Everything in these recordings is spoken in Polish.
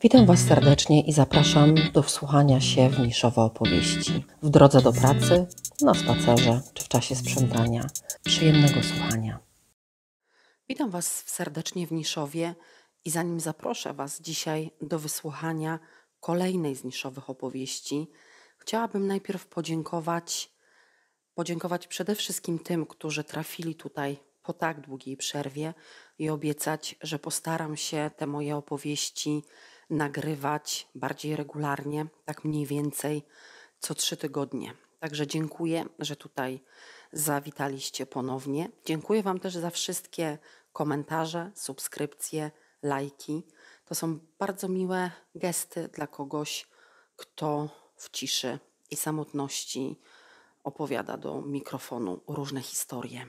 Witam Was serdecznie i zapraszam do wsłuchania się w niszowe opowieści. W drodze do pracy, na spacerze czy w czasie sprzątania. Przyjemnego słuchania. Witam Was serdecznie w Niszowie i zanim zaproszę Was dzisiaj do wysłuchania kolejnej z niszowych opowieści, chciałabym najpierw podziękować, podziękować przede wszystkim tym, którzy trafili tutaj po tak długiej przerwie i obiecać, że postaram się te moje opowieści nagrywać bardziej regularnie, tak mniej więcej co trzy tygodnie. Także dziękuję, że tutaj zawitaliście ponownie. Dziękuję Wam też za wszystkie komentarze, subskrypcje, lajki. To są bardzo miłe gesty dla kogoś, kto w ciszy i samotności opowiada do mikrofonu różne historie.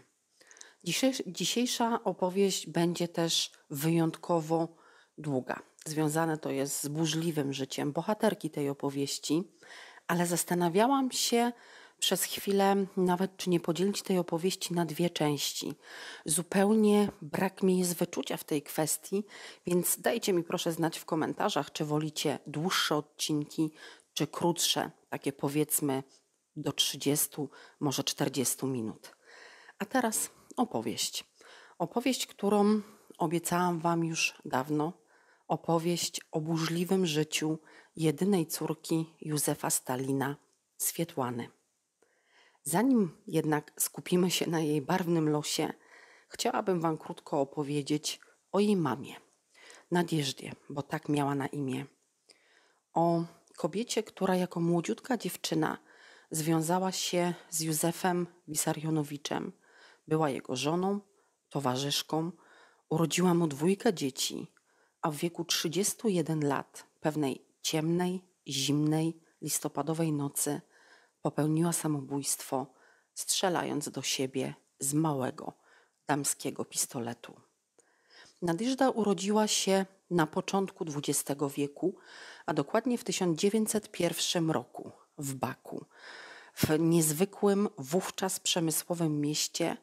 Dzisiejsza opowieść będzie też wyjątkowo długa. Związane to jest z burzliwym życiem bohaterki tej opowieści, ale zastanawiałam się przez chwilę nawet, czy nie podzielić tej opowieści na dwie części. Zupełnie brak mi jest wyczucia w tej kwestii, więc dajcie mi proszę znać w komentarzach, czy wolicie dłuższe odcinki, czy krótsze, takie powiedzmy do 30, może 40 minut. A teraz opowieść. Opowieść, którą obiecałam Wam już dawno, opowieść o burzliwym życiu jedynej córki Józefa Stalina, Swietłany. Zanim jednak skupimy się na jej barwnym losie, chciałabym Wam krótko opowiedzieć o jej mamie, Nadjeżdzie, bo tak miała na imię. O kobiecie, która jako młodziutka dziewczyna związała się z Józefem Wisarionowiczem, była jego żoną, towarzyszką, urodziła mu dwójkę dzieci – a w wieku 31 lat, pewnej ciemnej, zimnej, listopadowej nocy, popełniła samobójstwo, strzelając do siebie z małego damskiego pistoletu. Nadyżda urodziła się na początku XX wieku, a dokładnie w 1901 roku w Baku, w niezwykłym wówczas przemysłowym mieście,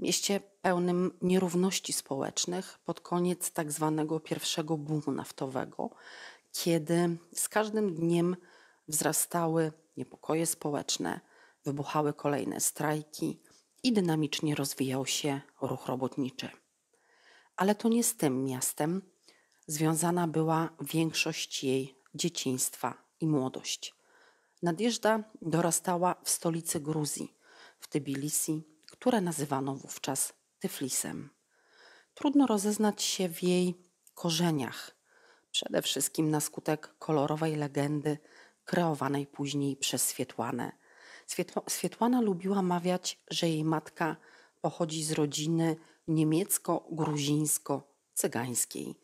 mieście pełnym nierówności społecznych pod koniec tak zwanego pierwszego boomu naftowego, kiedy z każdym dniem wzrastały niepokoje społeczne, wybuchały kolejne strajki i dynamicznie rozwijał się ruch robotniczy. Ale to nie z tym miastem związana była większość jej dzieciństwa i młodość. Nadjeżdża dorastała w stolicy Gruzji, w Tbilisi, które nazywano wówczas Tyflisem. Trudno rozeznać się w jej korzeniach, przede wszystkim na skutek kolorowej legendy kreowanej później przez Swietłanę. Swietłana lubiła mawiać, że jej matka pochodzi z rodziny niemiecko-gruzińsko-cygańskiej.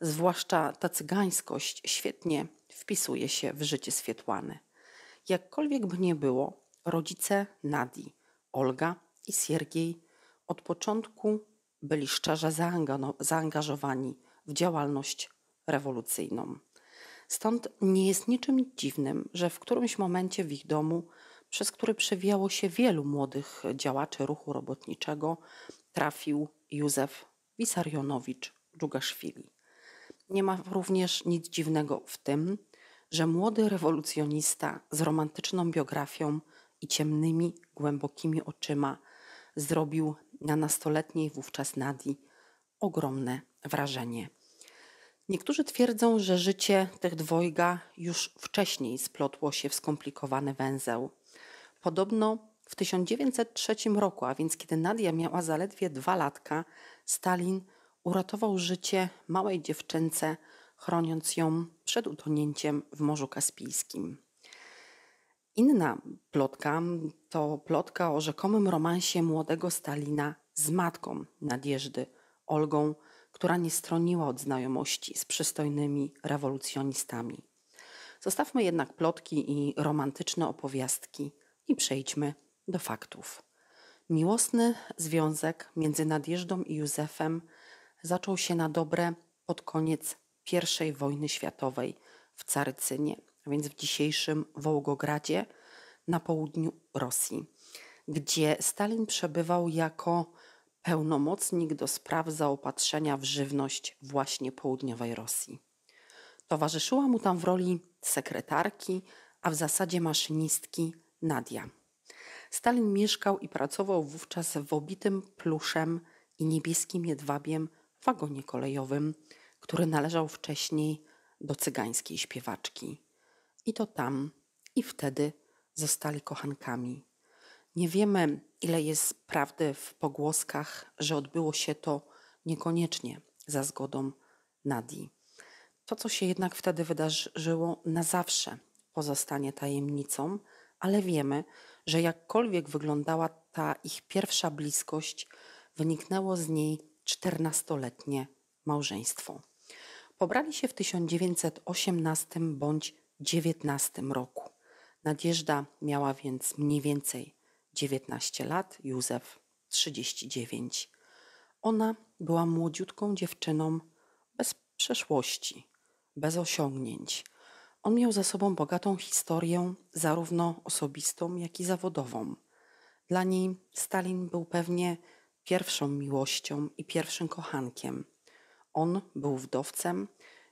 Zwłaszcza ta cygańskość świetnie wpisuje się w życie Swietłany. Jakkolwiek by nie było, rodzice Nadi, Olga i Siergiej od początku byli szczerze zaangażowani w działalność rewolucyjną. Stąd nie jest niczym dziwnym, że w którymś momencie w ich domu, przez który przewijało się wielu młodych działaczy ruchu robotniczego, trafił Józef Wisarionowicz Dżugaszwili. Nie ma również nic dziwnego w tym, że młody rewolucjonista z romantyczną biografią i ciemnymi, głębokimi oczyma zrobił na nastoletniej wówczas Nadi ogromne wrażenie. Niektórzy twierdzą, że życie tych dwojga już wcześniej splotło się w skomplikowany węzeł. Podobno w 1903 roku, a więc kiedy Nadia miała zaledwie dwa latka, Stalin uratował życie małej dziewczynce, chroniąc ją przed utonięciem w Morzu Kaspijskim. Inna plotka to plotka o rzekomym romansie młodego Stalina z matką Nadjeżdy, Olgą, która nie stroniła od znajomości z przystojnymi rewolucjonistami. Zostawmy jednak plotki i romantyczne opowiastki i przejdźmy do faktów. Miłosny związek między Nadjeżdą i Józefem zaczął się na dobre pod koniec I wojny światowej w Carycynie – więc w dzisiejszym Wołgogradzie na południu Rosji, gdzie Stalin przebywał jako pełnomocnik do spraw zaopatrzenia w żywność właśnie południowej Rosji. Towarzyszyła mu tam w roli sekretarki, a w zasadzie maszynistki Nadia. Stalin mieszkał i pracował wówczas w obitym pluszem i niebieskim jedwabiem wagonie kolejowym, który należał wcześniej do cygańskiej śpiewaczki i to tam, i wtedy zostali kochankami. Nie wiemy, ile jest prawdy w pogłoskach, że odbyło się to niekoniecznie za zgodą Nadi. To, co się jednak wtedy wydarzyło, na zawsze pozostanie tajemnicą, ale wiemy, że jakkolwiek wyglądała ta ich pierwsza bliskość, wyniknęło z niej 14-letnie małżeństwo. Pobrali się w 1918 bądź 19 roku. Nadjeżda miała więc mniej więcej 19 lat, Józef 39. Ona była młodziutką dziewczyną bez przeszłości, bez osiągnięć. On miał za sobą bogatą historię, zarówno osobistą, jak i zawodową. Dla niej Stalin był pewnie pierwszą miłością i pierwszym kochankiem. On był wdowcem,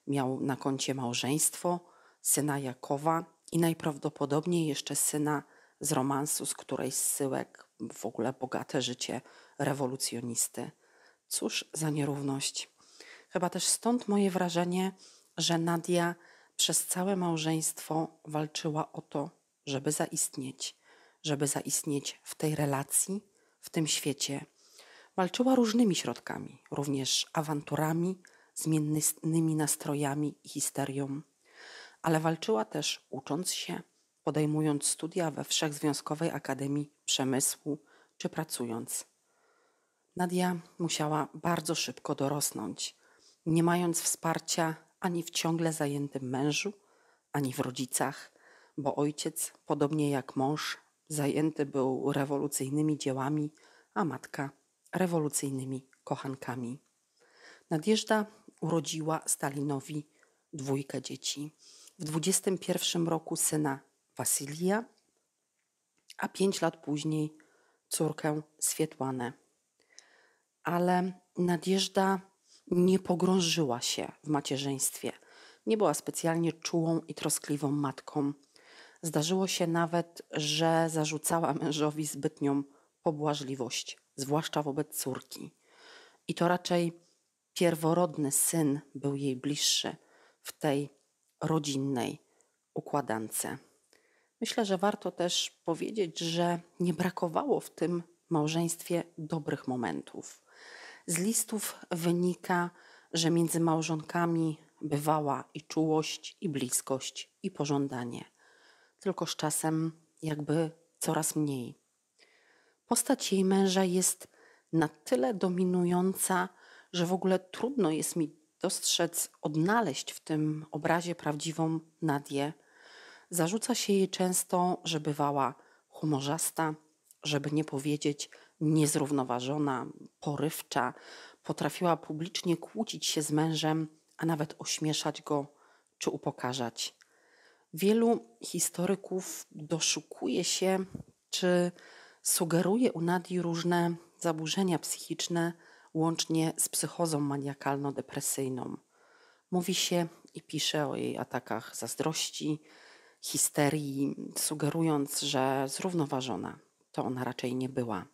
miał na koncie małżeństwo, syna Jakowa i najprawdopodobniej jeszcze syna z romansu z której z syłek, w ogóle bogate życie rewolucjonisty. Cóż za nierówność. Chyba też stąd moje wrażenie, że Nadia przez całe małżeństwo walczyła o to, żeby zaistnieć, żeby zaistnieć w tej relacji, w tym świecie. Walczyła różnymi środkami, również awanturami, zmiennymi nastrojami i histerią ale walczyła też ucząc się, podejmując studia we Wszechzwiązkowej Akademii Przemysłu czy pracując. Nadia musiała bardzo szybko dorosnąć, nie mając wsparcia ani w ciągle zajętym mężu, ani w rodzicach, bo ojciec, podobnie jak mąż, zajęty był rewolucyjnymi dziełami, a matka rewolucyjnymi kochankami. Nadjeżda urodziła Stalinowi dwójkę dzieci w 21 roku syna Wasilija, a 5 lat później córkę Swietłanę. Ale Nadjeżda nie pogrążyła się w macierzyństwie. Nie była specjalnie czułą i troskliwą matką. Zdarzyło się nawet, że zarzucała mężowi zbytnią pobłażliwość, zwłaszcza wobec córki. I to raczej pierworodny syn był jej bliższy w tej rodzinnej układance. Myślę, że warto też powiedzieć, że nie brakowało w tym małżeństwie dobrych momentów. Z listów wynika, że między małżonkami bywała i czułość, i bliskość, i pożądanie, tylko z czasem jakby coraz mniej. Postać jej męża jest na tyle dominująca, że w ogóle trudno jest mi dostrzec, odnaleźć w tym obrazie prawdziwą Nadię, zarzuca się jej często, że bywała humorzasta, żeby nie powiedzieć niezrównoważona, porywcza, potrafiła publicznie kłócić się z mężem, a nawet ośmieszać go czy upokarzać. Wielu historyków doszukuje się, czy sugeruje u Nadii różne zaburzenia psychiczne, łącznie z psychozą maniakalno-depresyjną. Mówi się i pisze o jej atakach zazdrości, histerii, sugerując, że zrównoważona to ona raczej nie była.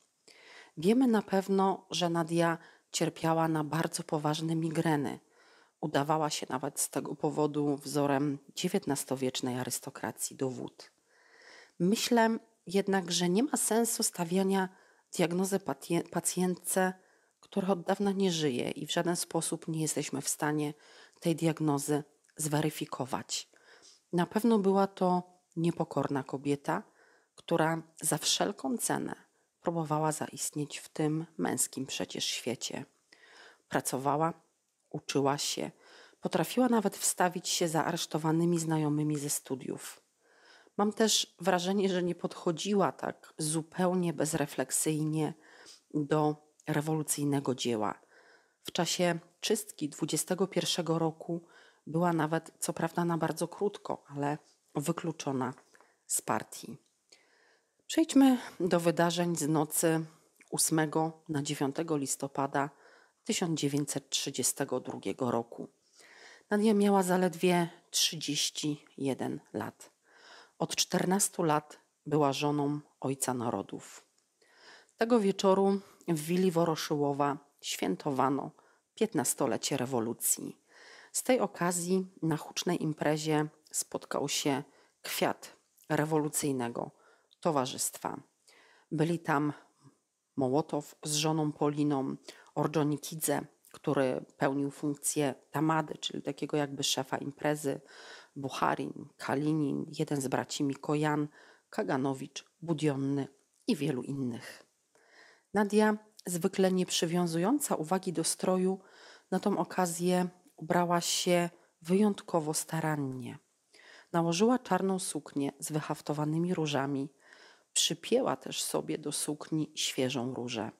Wiemy na pewno, że Nadia cierpiała na bardzo poważne migreny. Udawała się nawet z tego powodu wzorem XIX-wiecznej arystokracji do wód. Myślę jednak, że nie ma sensu stawiania diagnozy pacjentce która od dawna nie żyje i w żaden sposób nie jesteśmy w stanie tej diagnozy zweryfikować. Na pewno była to niepokorna kobieta, która za wszelką cenę próbowała zaistnieć w tym męskim przecież świecie. Pracowała, uczyła się, potrafiła nawet wstawić się za aresztowanymi znajomymi ze studiów. Mam też wrażenie, że nie podchodziła tak zupełnie bezrefleksyjnie do rewolucyjnego dzieła. W czasie czystki 21 roku była nawet, co prawda na bardzo krótko, ale wykluczona z partii. Przejdźmy do wydarzeń z nocy 8 na 9 listopada 1932 roku. Nadia miała zaledwie 31 lat. Od 14 lat była żoną ojca narodów. Tego wieczoru w wili Woroszyłowa świętowano piętnastolecie rewolucji. Z tej okazji na hucznej imprezie spotkał się kwiat rewolucyjnego towarzystwa. Byli tam Mołotow z żoną Poliną, Orjonikidze, który pełnił funkcję tamady, czyli takiego jakby szefa imprezy, Bucharin, Kalinin, jeden z braci Mikojan, Kaganowicz, Budionny i wielu innych. Nadia, zwykle nie przywiązująca uwagi do stroju, na tą okazję ubrała się wyjątkowo starannie. Nałożyła czarną suknię z wyhaftowanymi różami. Przypięła też sobie do sukni świeżą różę.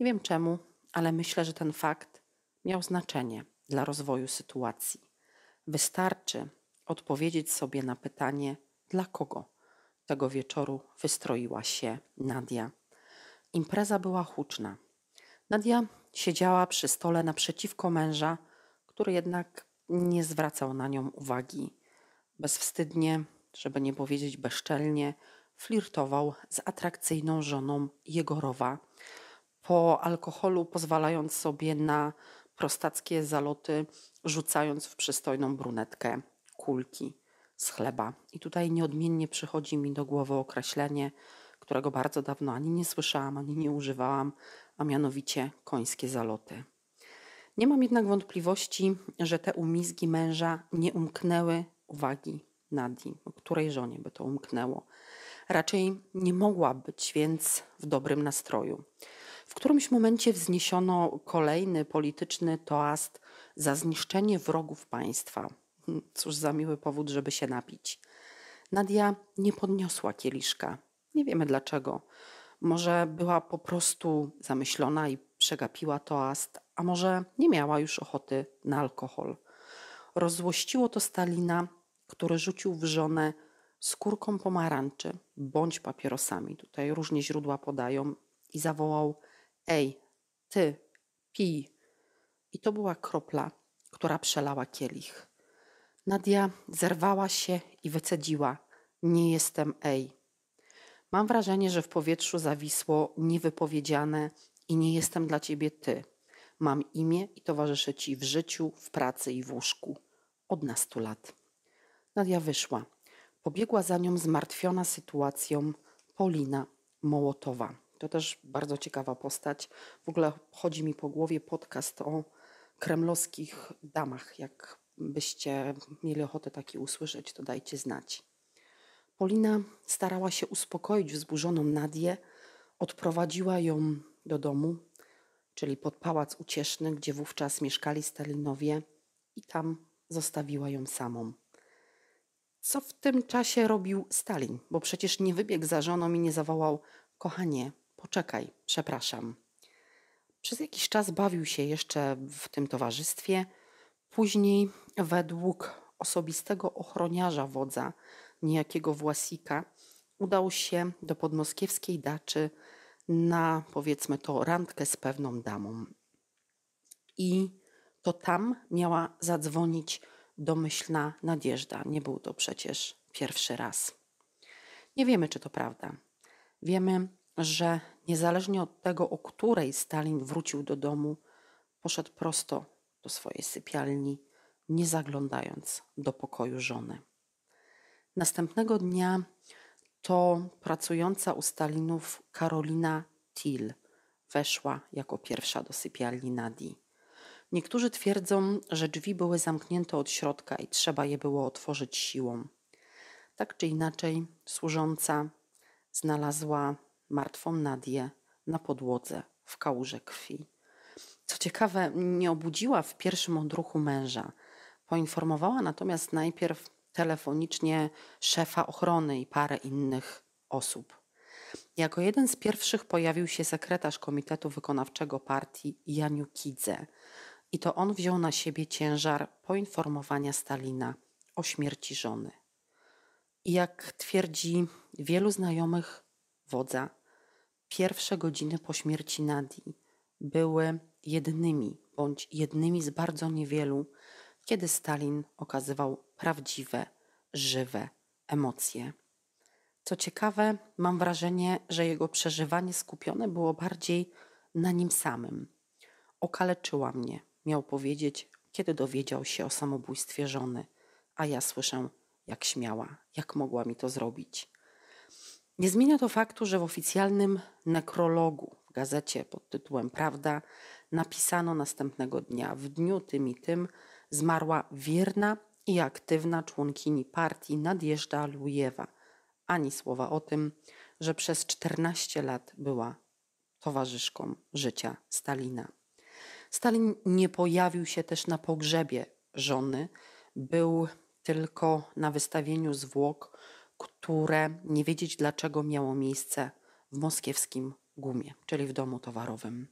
Nie wiem czemu, ale myślę, że ten fakt miał znaczenie dla rozwoju sytuacji. Wystarczy odpowiedzieć sobie na pytanie, dla kogo tego wieczoru wystroiła się Nadia. Impreza była huczna. Nadia siedziała przy stole naprzeciwko męża, który jednak nie zwracał na nią uwagi. Bezwstydnie, żeby nie powiedzieć bezczelnie, flirtował z atrakcyjną żoną Jegorowa, po alkoholu pozwalając sobie na prostackie zaloty, rzucając w przystojną brunetkę kulki z chleba. I tutaj nieodmiennie przychodzi mi do głowy określenie którego bardzo dawno ani nie słyszałam, ani nie używałam, a mianowicie końskie zaloty. Nie mam jednak wątpliwości, że te umizgi męża nie umknęły uwagi Nadi, której żonie by to umknęło. Raczej nie mogła być więc w dobrym nastroju. W którymś momencie wzniesiono kolejny polityczny toast za zniszczenie wrogów państwa. Cóż za miły powód, żeby się napić. Nadia nie podniosła kieliszka. Nie wiemy dlaczego. Może była po prostu zamyślona i przegapiła toast, a może nie miała już ochoty na alkohol. Rozłościło to Stalina, który rzucił w żonę skórką pomarańczy bądź papierosami. Tutaj różne źródła podają i zawołał: Ej, ty, pij. I to była kropla, która przelała kielich. Nadia zerwała się i wycedziła: Nie jestem ej. Mam wrażenie, że w powietrzu zawisło niewypowiedziane i nie jestem dla ciebie ty. Mam imię i towarzyszę ci w życiu, w pracy i w łóżku. Od nastu lat. Nadia wyszła. Pobiegła za nią zmartwiona sytuacją Polina Mołotowa. To też bardzo ciekawa postać. W ogóle chodzi mi po głowie podcast o kremlowskich damach. Jak byście mieli ochotę taki usłyszeć, to dajcie znać. Polina starała się uspokoić wzburzoną Nadię, odprowadziła ją do domu, czyli pod pałac ucieszny, gdzie wówczas mieszkali Stalinowie, i tam zostawiła ją samą. Co w tym czasie robił Stalin? Bo przecież nie wybiegł za żoną i nie zawołał: Kochanie, poczekaj, przepraszam. Przez jakiś czas bawił się jeszcze w tym towarzystwie. Później, według osobistego ochroniarza wodza, niejakiego Własika, udał się do podmoskiewskiej daczy na powiedzmy to randkę z pewną damą. I to tam miała zadzwonić domyślna nadzieżda. Nie był to przecież pierwszy raz. Nie wiemy, czy to prawda. Wiemy, że niezależnie od tego, o której Stalin wrócił do domu, poszedł prosto do swojej sypialni, nie zaglądając do pokoju żony. Następnego dnia to pracująca u Stalinów Karolina Till weszła jako pierwsza do sypialni Nadi. Niektórzy twierdzą, że drzwi były zamknięte od środka i trzeba je było otworzyć siłą. Tak czy inaczej, służąca znalazła martwą Nadię na podłodze w kałuże krwi. Co ciekawe, nie obudziła w pierwszym odruchu męża. Poinformowała natomiast najpierw telefonicznie szefa ochrony i parę innych osób. Jako jeden z pierwszych pojawił się sekretarz Komitetu Wykonawczego Partii Janukidze, i to on wziął na siebie ciężar poinformowania Stalina o śmierci żony. I jak twierdzi wielu znajomych wodza, pierwsze godziny po śmierci Nadii były jednymi, bądź jednymi z bardzo niewielu, kiedy Stalin okazywał prawdziwe, żywe emocje. Co ciekawe, mam wrażenie, że jego przeżywanie skupione było bardziej na nim samym. Okaleczyła mnie, miał powiedzieć, kiedy dowiedział się o samobójstwie żony, a ja słyszę, jak śmiała, jak mogła mi to zrobić. Nie zmienia to faktu, że w oficjalnym nekrologu w gazecie pod tytułem Prawda napisano następnego dnia, w dniu tym i tym, zmarła wierna i aktywna członkini partii Nadjeżdża Lujewa. Ani słowa o tym, że przez 14 lat była towarzyszką życia Stalina. Stalin nie pojawił się też na pogrzebie żony, był tylko na wystawieniu zwłok, które nie wiedzieć dlaczego miało miejsce w moskiewskim gumie, czyli w domu towarowym.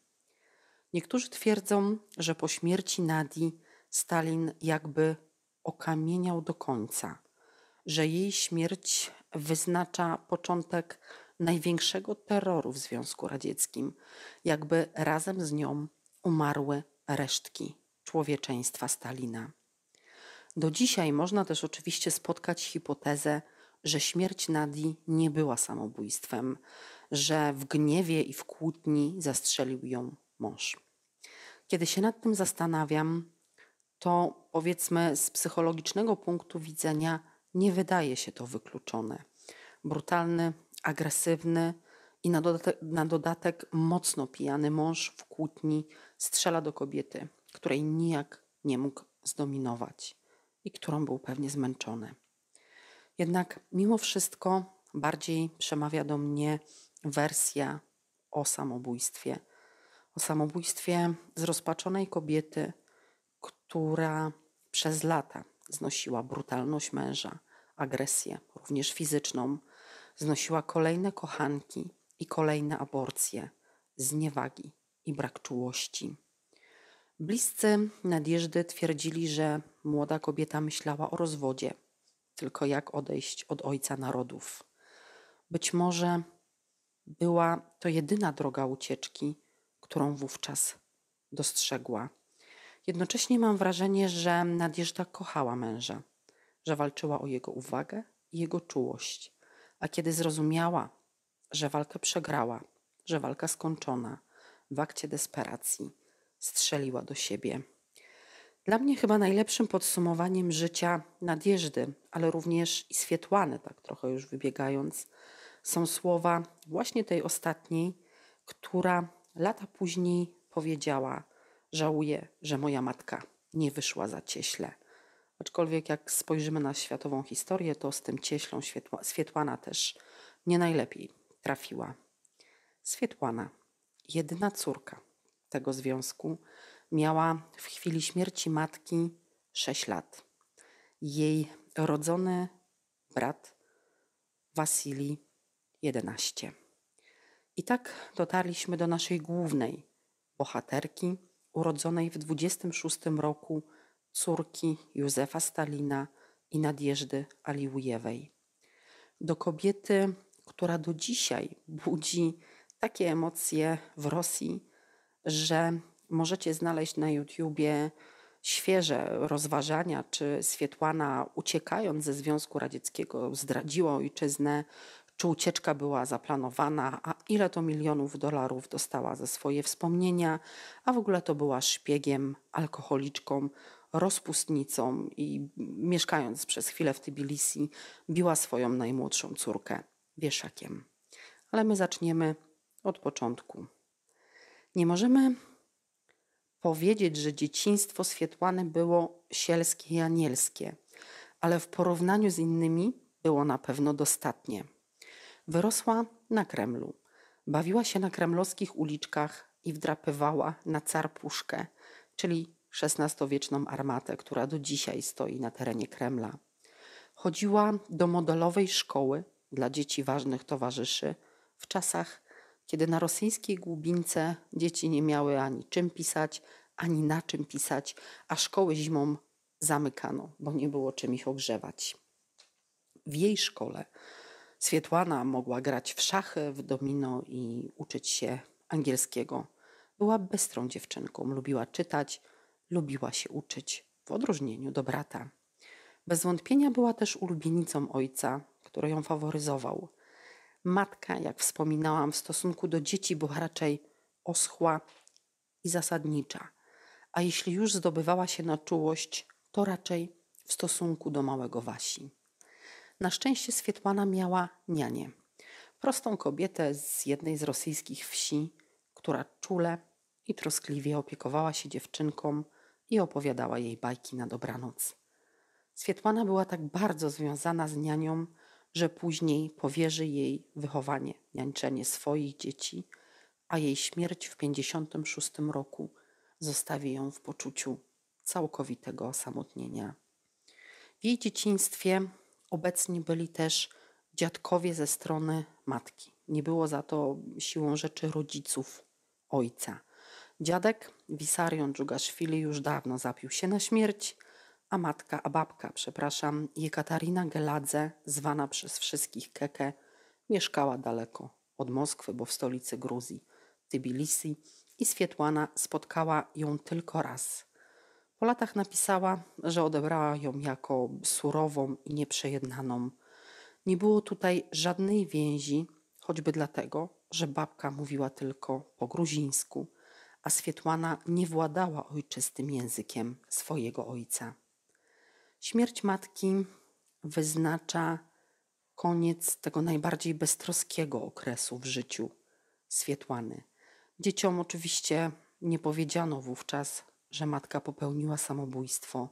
Niektórzy twierdzą, że po śmierci Nadi Stalin jakby okamieniał do końca, że jej śmierć wyznacza początek największego terroru w Związku Radzieckim, jakby razem z nią umarły resztki człowieczeństwa Stalina. Do dzisiaj można też oczywiście spotkać hipotezę, że śmierć Nadi nie była samobójstwem, że w gniewie i w kłótni zastrzelił ją mąż. Kiedy się nad tym zastanawiam, to powiedzmy z psychologicznego punktu widzenia nie wydaje się to wykluczone. Brutalny, agresywny i na dodatek, na dodatek mocno pijany mąż w kłótni strzela do kobiety, której nijak nie mógł zdominować i którą był pewnie zmęczony. Jednak mimo wszystko bardziej przemawia do mnie wersja o samobójstwie. O samobójstwie zrozpaczonej kobiety, która przez lata znosiła brutalność męża, agresję, również fizyczną, znosiła kolejne kochanki i kolejne aborcje, zniewagi i brak czułości. Bliscy Nadjeżdy twierdzili, że młoda kobieta myślała o rozwodzie, tylko jak odejść od ojca narodów. Być może była to jedyna droga ucieczki, którą wówczas dostrzegła. Jednocześnie mam wrażenie, że Nadjeżdża kochała męża, że walczyła o jego uwagę i jego czułość. A kiedy zrozumiała, że walkę przegrała, że walka skończona, w akcie desperacji strzeliła do siebie. Dla mnie chyba najlepszym podsumowaniem życia Nadjeżdy, ale również i Swietłany, tak trochę już wybiegając, są słowa właśnie tej ostatniej, która lata później powiedziała – Żałuję, że moja matka nie wyszła za cieśle. Aczkolwiek jak spojrzymy na światową historię, to z tym cieślą Swietłana też nie najlepiej trafiła. Swietłana, jedyna córka tego związku, miała w chwili śmierci matki 6 lat. Jej rodzony brat Wasili 11. I tak dotarliśmy do naszej głównej bohaterki, urodzonej w 26 roku córki Józefa Stalina i Nadjeżdy Aliujewej. Do kobiety, która do dzisiaj budzi takie emocje w Rosji, że możecie znaleźć na YouTubie świeże rozważania, czy Swietłana uciekając ze Związku Radzieckiego zdradziła ojczyznę, czy ucieczka była zaplanowana, a ile to milionów dolarów dostała za swoje wspomnienia, a w ogóle to była szpiegiem, alkoholiczką, rozpustnicą i mieszkając przez chwilę w Tbilisi, biła swoją najmłodszą córkę wieszakiem. Ale my zaczniemy od początku. Nie możemy powiedzieć, że dzieciństwo Swietłany było sielskie i anielskie, ale w porównaniu z innymi było na pewno dostatnie. Wyrosła na Kremlu. Bawiła się na kremlowskich uliczkach i wdrapywała na carpuszkę, czyli XVI-wieczną armatę, która do dzisiaj stoi na terenie Kremla. Chodziła do modelowej szkoły dla dzieci ważnych towarzyszy w czasach, kiedy na rosyjskiej głubince dzieci nie miały ani czym pisać, ani na czym pisać, a szkoły zimą zamykano, bo nie było czym ich ogrzewać. W jej szkole Swietłana mogła grać w szachy, w domino i uczyć się angielskiego. Była bystrą dziewczynką, lubiła czytać, lubiła się uczyć, w odróżnieniu do brata. Bez wątpienia była też ulubienicą ojca, który ją faworyzował. Matka, jak wspominałam, w stosunku do dzieci była raczej oschła i zasadnicza, a jeśli już zdobywała się na czułość, to raczej w stosunku do małego Wasi. Na szczęście Swietłana miała nianię. Prostą kobietę z jednej z rosyjskich wsi, która czule i troskliwie opiekowała się dziewczynką i opowiadała jej bajki na dobranoc. Swietłana była tak bardzo związana z nianią, że później powierzy jej wychowanie, niańczenie swoich dzieci, a jej śmierć w 56 roku zostawi ją w poczuciu całkowitego osamotnienia. W jej dzieciństwie obecni byli też dziadkowie ze strony matki. Nie było za to siłą rzeczy rodziców ojca. Dziadek Wisarion Dżugaszwili już dawno zapił się na śmierć, a matka, a babka, przepraszam, Jekatarina Geladze, zwana przez wszystkich Keke, mieszkała daleko od Moskwy, bo w stolicy Gruzji, Tbilisi i Swietłana spotkała ją tylko raz po latach napisała, że odebrała ją jako surową i nieprzejednaną. Nie było tutaj żadnej więzi, choćby dlatego, że babka mówiła tylko po gruzińsku, a Swietłana nie władała ojczystym językiem swojego ojca. Śmierć matki wyznacza koniec tego najbardziej beztroskiego okresu w życiu Swietłany. Dzieciom oczywiście nie powiedziano wówczas, że matka popełniła samobójstwo.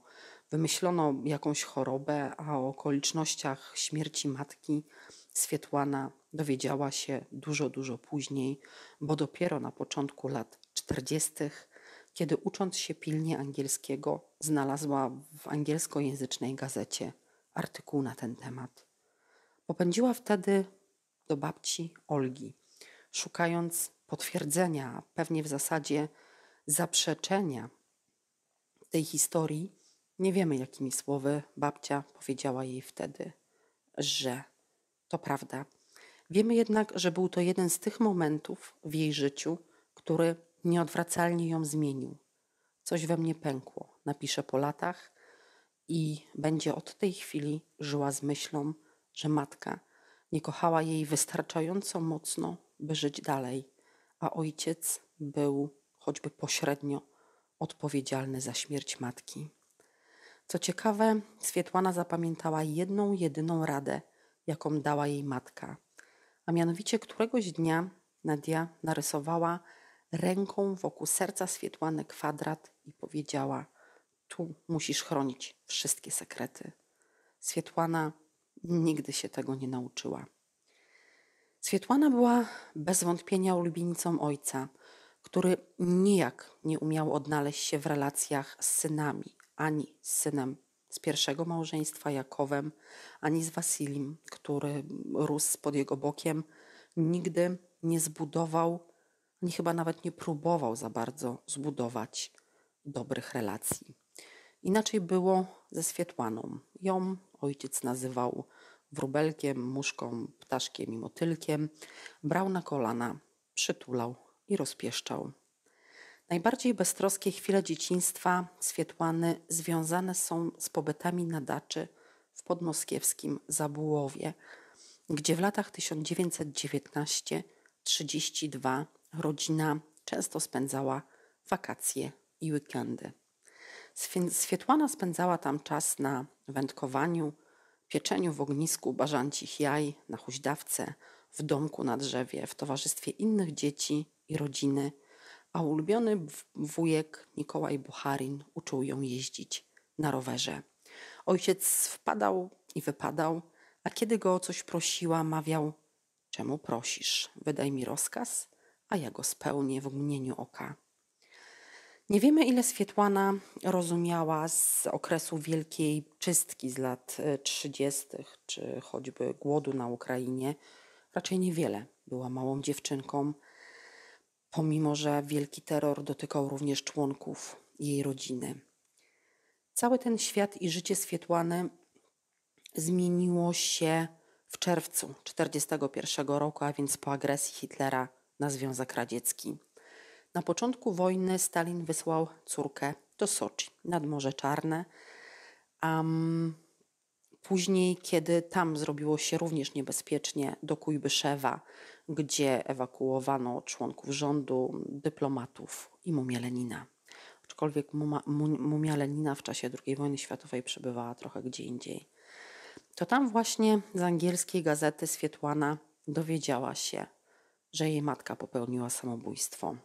Wymyślono jakąś chorobę, a o okolicznościach śmierci matki Swietłana dowiedziała się dużo, dużo później, bo dopiero na początku lat 40., kiedy ucząc się pilnie angielskiego, znalazła w angielskojęzycznej gazecie artykuł na ten temat. Popędziła wtedy do babci Olgi, szukając potwierdzenia, pewnie w zasadzie zaprzeczenia tej historii nie wiemy, jakimi słowy babcia powiedziała jej wtedy, że to prawda. Wiemy jednak, że był to jeden z tych momentów w jej życiu, który nieodwracalnie ją zmienił. Coś we mnie pękło, napisze po latach i będzie od tej chwili żyła z myślą, że matka nie kochała jej wystarczająco mocno, by żyć dalej, a ojciec był choćby pośrednio odpowiedzialny za śmierć matki. Co ciekawe, Swietłana zapamiętała jedną jedyną radę, jaką dała jej matka, a mianowicie któregoś dnia Nadia narysowała ręką wokół serca Swietłany kwadrat i powiedziała: Tu musisz chronić wszystkie sekrety. Swietłana nigdy się tego nie nauczyła. Swietłana była bez wątpienia ulubienicą ojca – który nijak nie umiał odnaleźć się w relacjach z synami, ani z synem z pierwszego małżeństwa Jakowem, ani z Wasilim, który rósł pod jego bokiem, nigdy nie zbudował, ani chyba nawet nie próbował za bardzo zbudować dobrych relacji. Inaczej było ze Swietłaną. Ją ojciec nazywał wróbelkiem, muszką, ptaszkiem i motylkiem. Brał na kolana, przytulał, i rozpieszczał. Najbardziej beztroskie chwile dzieciństwa Swietłany związane są z pobytami nadaczy w podmoskiewskim Zabułowie, gdzie w latach 1919-32 rodzina często spędzała wakacje i weekendy. Swietłana spędzała tam czas na wędkowaniu, pieczeniu w ognisku barzancich jaj, na huźdawce – w domku na drzewie, w towarzystwie innych dzieci i rodziny, a ulubiony wujek Nikołaj Bucharin uczył ją jeździć na rowerze. Ojciec wpadał i wypadał, a kiedy go o coś prosiła, mawiał: Czemu prosisz? Wydaj mi rozkaz, a ja go spełnię w mgnieniu oka. Nie wiemy, ile Swietłana rozumiała z okresu wielkiej czystki z lat 30., e, czy choćby głodu na Ukrainie, raczej niewiele. Była małą dziewczynką, pomimo że wielki terror dotykał również członków jej rodziny. Cały ten świat i życie Swietłany zmieniło się w czerwcu 1941 roku, a więc po agresji Hitlera na Związek Radziecki. Na początku wojny Stalin wysłał córkę do Soczi nad Morze Czarne. Um, Później, kiedy tam zrobiło się również niebezpiecznie do Kujbyszewa, gdzie ewakuowano członków rządu, dyplomatów i mumia Lenina. Aczkolwiek muma, mumia Lenina w czasie II wojny światowej przebywała trochę gdzie indziej. To tam właśnie z angielskiej gazety Swietłana dowiedziała się, że jej matka popełniła samobójstwo.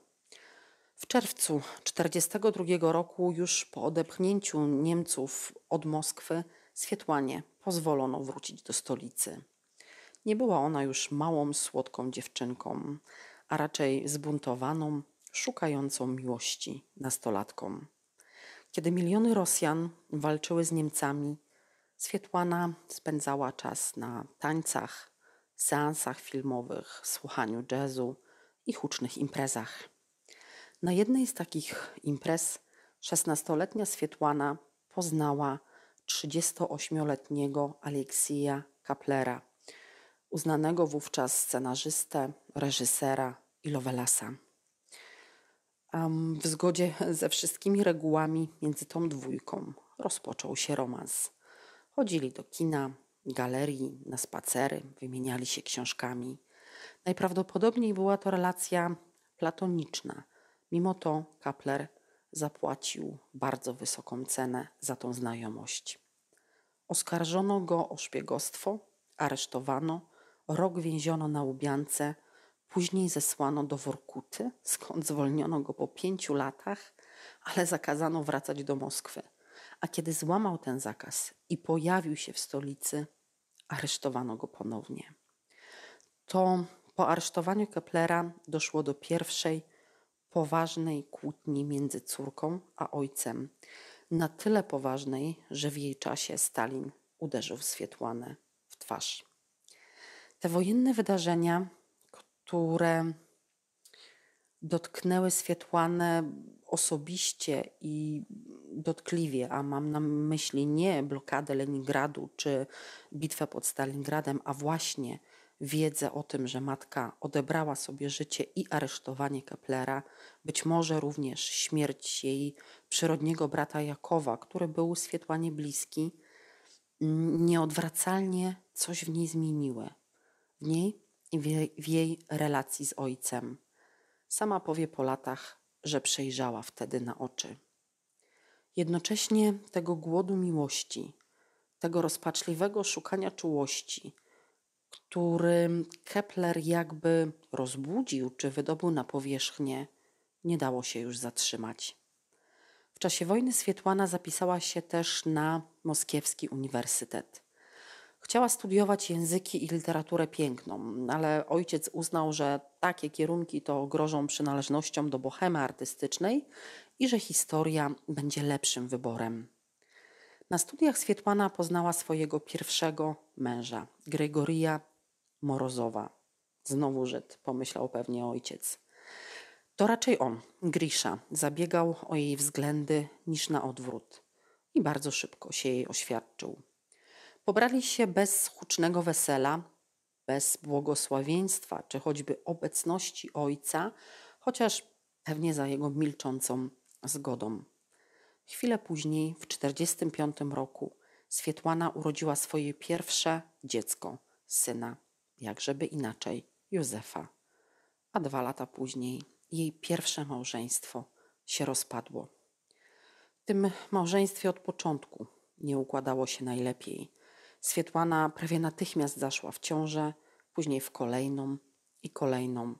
W czerwcu 1942 roku, już po odepchnięciu Niemców od Moskwy, Swietłanie pozwolono wrócić do stolicy. Nie była ona już małą, słodką dziewczynką, a raczej zbuntowaną, szukającą miłości nastolatką. Kiedy miliony Rosjan walczyły z Niemcami, Swietłana spędzała czas na tańcach, seansach filmowych, słuchaniu jazzu i hucznych imprezach. Na jednej z takich imprez szesnastoletnia Swietłana poznała 38-letniego Aleksija Kaplera, uznanego wówczas scenarzystę, reżysera i Lovelasa. W zgodzie ze wszystkimi regułami między tą dwójką rozpoczął się romans. Chodzili do kina, galerii, na spacery, wymieniali się książkami. Najprawdopodobniej była to relacja platoniczna. Mimo to Kapler zapłacił bardzo wysoką cenę za tą znajomość. Oskarżono go o szpiegostwo, aresztowano, rok więziono na Łubiance, później zesłano do Workuty, skąd zwolniono go po pięciu latach, ale zakazano wracać do Moskwy. A kiedy złamał ten zakaz i pojawił się w stolicy, aresztowano go ponownie. To po aresztowaniu Keplera doszło do pierwszej poważnej kłótni między córką a ojcem, na tyle poważnej, że w jej czasie Stalin uderzył Swietłanę w twarz. Te wojenne wydarzenia, które dotknęły Swietłanę osobiście i dotkliwie, a mam na myśli nie blokadę Leningradu czy bitwę pod Stalingradem, a właśnie wiedzę o tym, że matka odebrała sobie życie i aresztowanie Keplera, być może również śmierć jej przyrodniego brata Jakowa, który był świetłanie bliski, nieodwracalnie coś w niej zmieniły. W niej i w jej relacji z ojcem. Sama powie po latach, że przejrzała wtedy na oczy. Jednocześnie tego głodu miłości, tego rozpaczliwego szukania czułości, który Kepler jakby rozbudził czy wydobył na powierzchnię, nie dało się już zatrzymać. W czasie wojny Swietłana zapisała się też na Moskiewski Uniwersytet. Chciała studiować języki i literaturę piękną, ale ojciec uznał, że takie kierunki to grożą przynależnością do bohemy artystycznej i że historia będzie lepszym wyborem. Na studiach Swietłana poznała swojego pierwszego męża, Gregoria Morozowa. Znowu Żyd, pomyślał pewnie ojciec. To raczej on, Grisza, zabiegał o jej względy niż na odwrót. I bardzo szybko się jej oświadczył. Pobrali się bez hucznego wesela, bez błogosławieństwa czy choćby obecności ojca, chociaż pewnie za jego milczącą zgodą. Chwilę później, w 1945 roku, Swietłana urodziła swoje pierwsze dziecko, syna, jakżeby inaczej, Józefa. A dwa lata później jej pierwsze małżeństwo się rozpadło. W tym małżeństwie od początku nie układało się najlepiej. Swietłana prawie natychmiast zaszła w ciążę, później w kolejną i kolejną.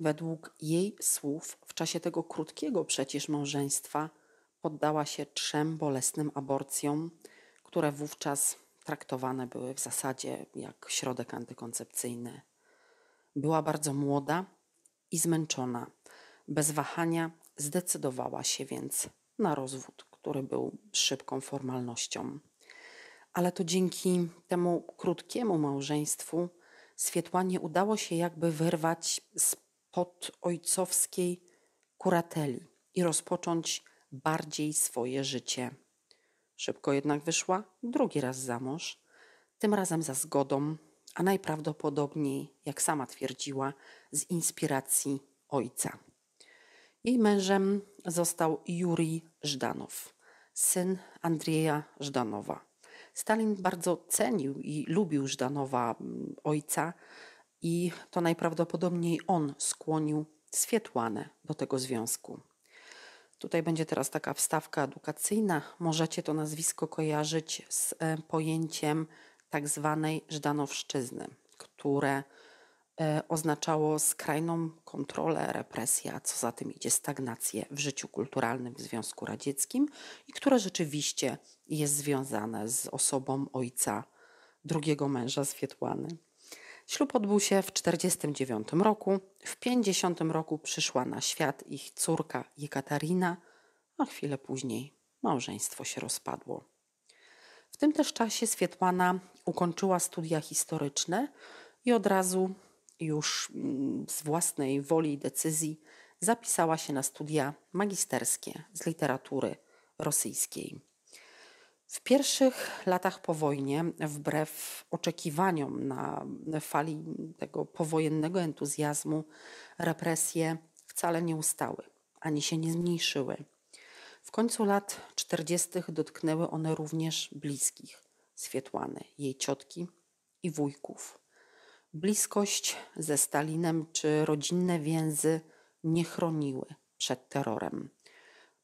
Według jej słów, w czasie tego krótkiego przecież małżeństwa, poddała się trzem bolesnym aborcjom, które wówczas traktowane były w zasadzie jak środek antykoncepcyjny. Była bardzo młoda i zmęczona. Bez wahania zdecydowała się więc na rozwód, który był szybką formalnością. Ale to dzięki temu krótkiemu małżeństwu Swietłanie udało się jakby wyrwać spod ojcowskiej kurateli i rozpocząć bardziej swoje życie. Szybko jednak wyszła drugi raz za mąż, tym razem za zgodą, a najprawdopodobniej, jak sama twierdziła, z inspiracji ojca. Jej mężem został Juri Żdanow, syn Andrzeja Żdanowa. Stalin bardzo cenił i lubił Żdanowa ojca i to najprawdopodobniej on skłonił Swietłanę do tego związku. Tutaj będzie teraz taka wstawka edukacyjna. Możecie to nazwisko kojarzyć z e, pojęciem tak zwanej Żdanowszczyzny, które e, oznaczało skrajną kontrolę, represję, a co za tym idzie stagnację w życiu kulturalnym w Związku Radzieckim i które rzeczywiście jest związane z osobą ojca drugiego męża Swietłany. Ślub odbył się w 1949 roku. W 50 roku przyszła na świat ich córka Jekaterina, a chwilę później małżeństwo się rozpadło. W tym też czasie Swietłana ukończyła studia historyczne i od razu już mm, z własnej woli i decyzji zapisała się na studia magisterskie z literatury rosyjskiej. W pierwszych latach po wojnie, wbrew oczekiwaniom na fali tego powojennego entuzjazmu, represje wcale nie ustały ani się nie zmniejszyły. W końcu lat 40. dotknęły one również bliskich Swietłany, jej ciotki i wujków. Bliskość ze Stalinem czy rodzinne więzy nie chroniły przed terrorem.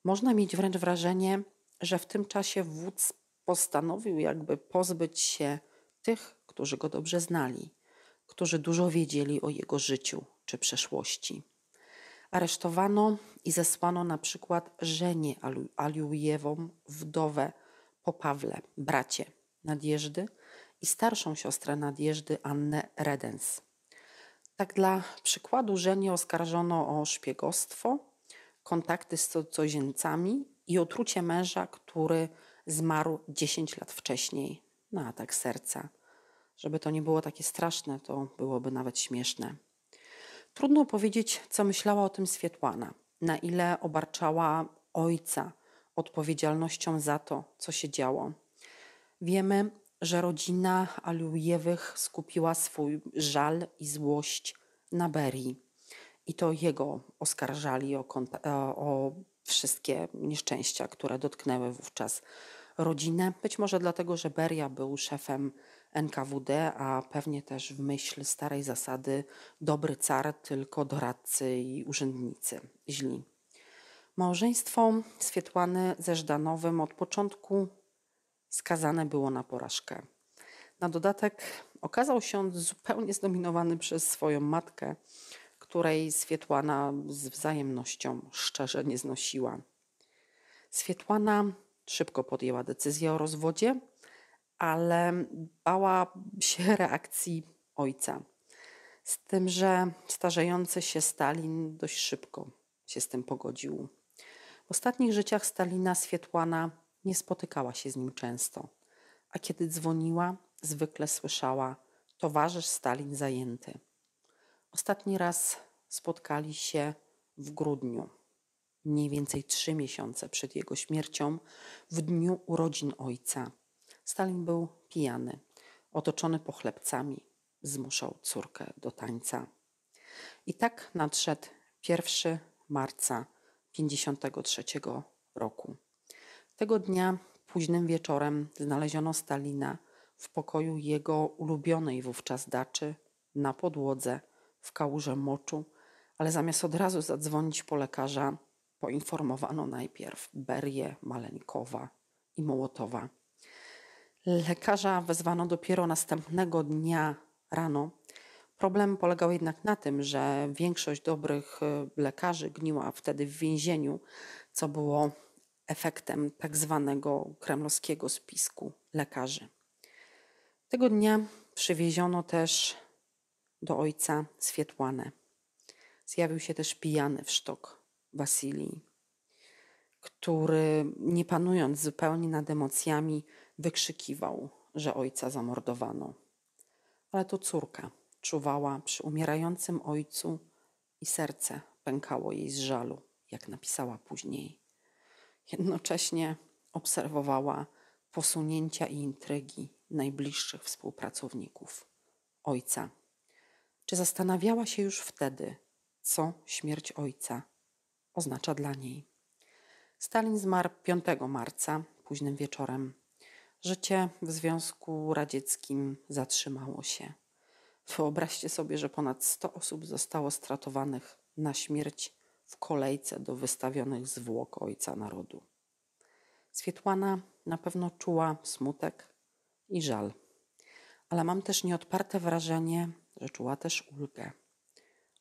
Można mieć wręcz wrażenie, że w tym czasie wódz postanowił jakby pozbyć się tych, którzy go dobrze znali, którzy dużo wiedzieli o jego życiu czy przeszłości. Aresztowano i zesłano na przykład żenie Aliujewą wdowę po Pawle, bracie Nadjeżdy i starszą siostrę Nadjeżdy Annę Redens. Tak dla przykładu żenie oskarżono o szpiegostwo, kontakty z cudzoziemcami i otrucie męża, który zmarł 10 lat wcześniej na atak serca. Żeby to nie było takie straszne, to byłoby nawet śmieszne. Trudno powiedzieć, co myślała o tym Swietłana, na ile obarczała ojca odpowiedzialnością za to, co się działo. Wiemy, że rodzina Alujewych skupiła swój żal i złość na Berii. I to jego oskarżali o, o wszystkie nieszczęścia, które dotknęły wówczas rodzinę. Być może dlatego, że Beria był szefem NKWD, a pewnie też w myśl starej zasady dobry car, tylko doradcy i urzędnicy źli. Małżeństwo Swietłany ze Żdanowym od początku skazane było na porażkę. Na dodatek okazał się on zupełnie zdominowany przez swoją matkę, której Swietłana z wzajemnością szczerze nie znosiła. Swietłana szybko podjęła decyzję o rozwodzie, ale bała się reakcji ojca. Z tym, że starzejący się Stalin dość szybko się z tym pogodził. W ostatnich życiach Stalina Swietłana nie spotykała się z nim często, a kiedy dzwoniła, zwykle słyszała: Towarzysz Stalin zajęty. Ostatni raz spotkali się w grudniu, mniej więcej trzy miesiące przed jego śmiercią, w dniu urodzin ojca. Stalin był pijany, otoczony pochlebcami, zmuszał córkę do tańca. I tak nadszedł 1 marca 1953 roku. Tego dnia późnym wieczorem znaleziono Stalina w pokoju jego ulubionej wówczas daczy, na podłodze, w kałuże moczu ale zamiast od razu zadzwonić po lekarza, poinformowano najpierw Berię, Maleńkowa i Mołotowa. Lekarza wezwano dopiero następnego dnia rano. Problem polegał jednak na tym, że większość dobrych y, lekarzy gniła wtedy w więzieniu, co było efektem tak zwanego kremlowskiego spisku lekarzy. Tego dnia przywieziono też do ojca Swietłanę zjawił się też pijany w sztok Wasilii, który nie panując zupełnie nad emocjami, wykrzykiwał, że ojca zamordowano. Ale to córka czuwała przy umierającym ojcu i serce pękało jej z żalu, jak napisała później. Jednocześnie obserwowała posunięcia i intrygi najbliższych współpracowników ojca. Czy zastanawiała się już wtedy, co śmierć ojca oznacza dla niej. Stalin zmarł 5 marca, późnym wieczorem. Życie w Związku Radzieckim zatrzymało się. Wyobraźcie sobie, że ponad 100 osób zostało stratowanych na śmierć w kolejce do wystawionych zwłok Ojca Narodu. Swietłana na pewno czuła smutek i żal, ale mam też nieodparte wrażenie, że czuła też ulgę.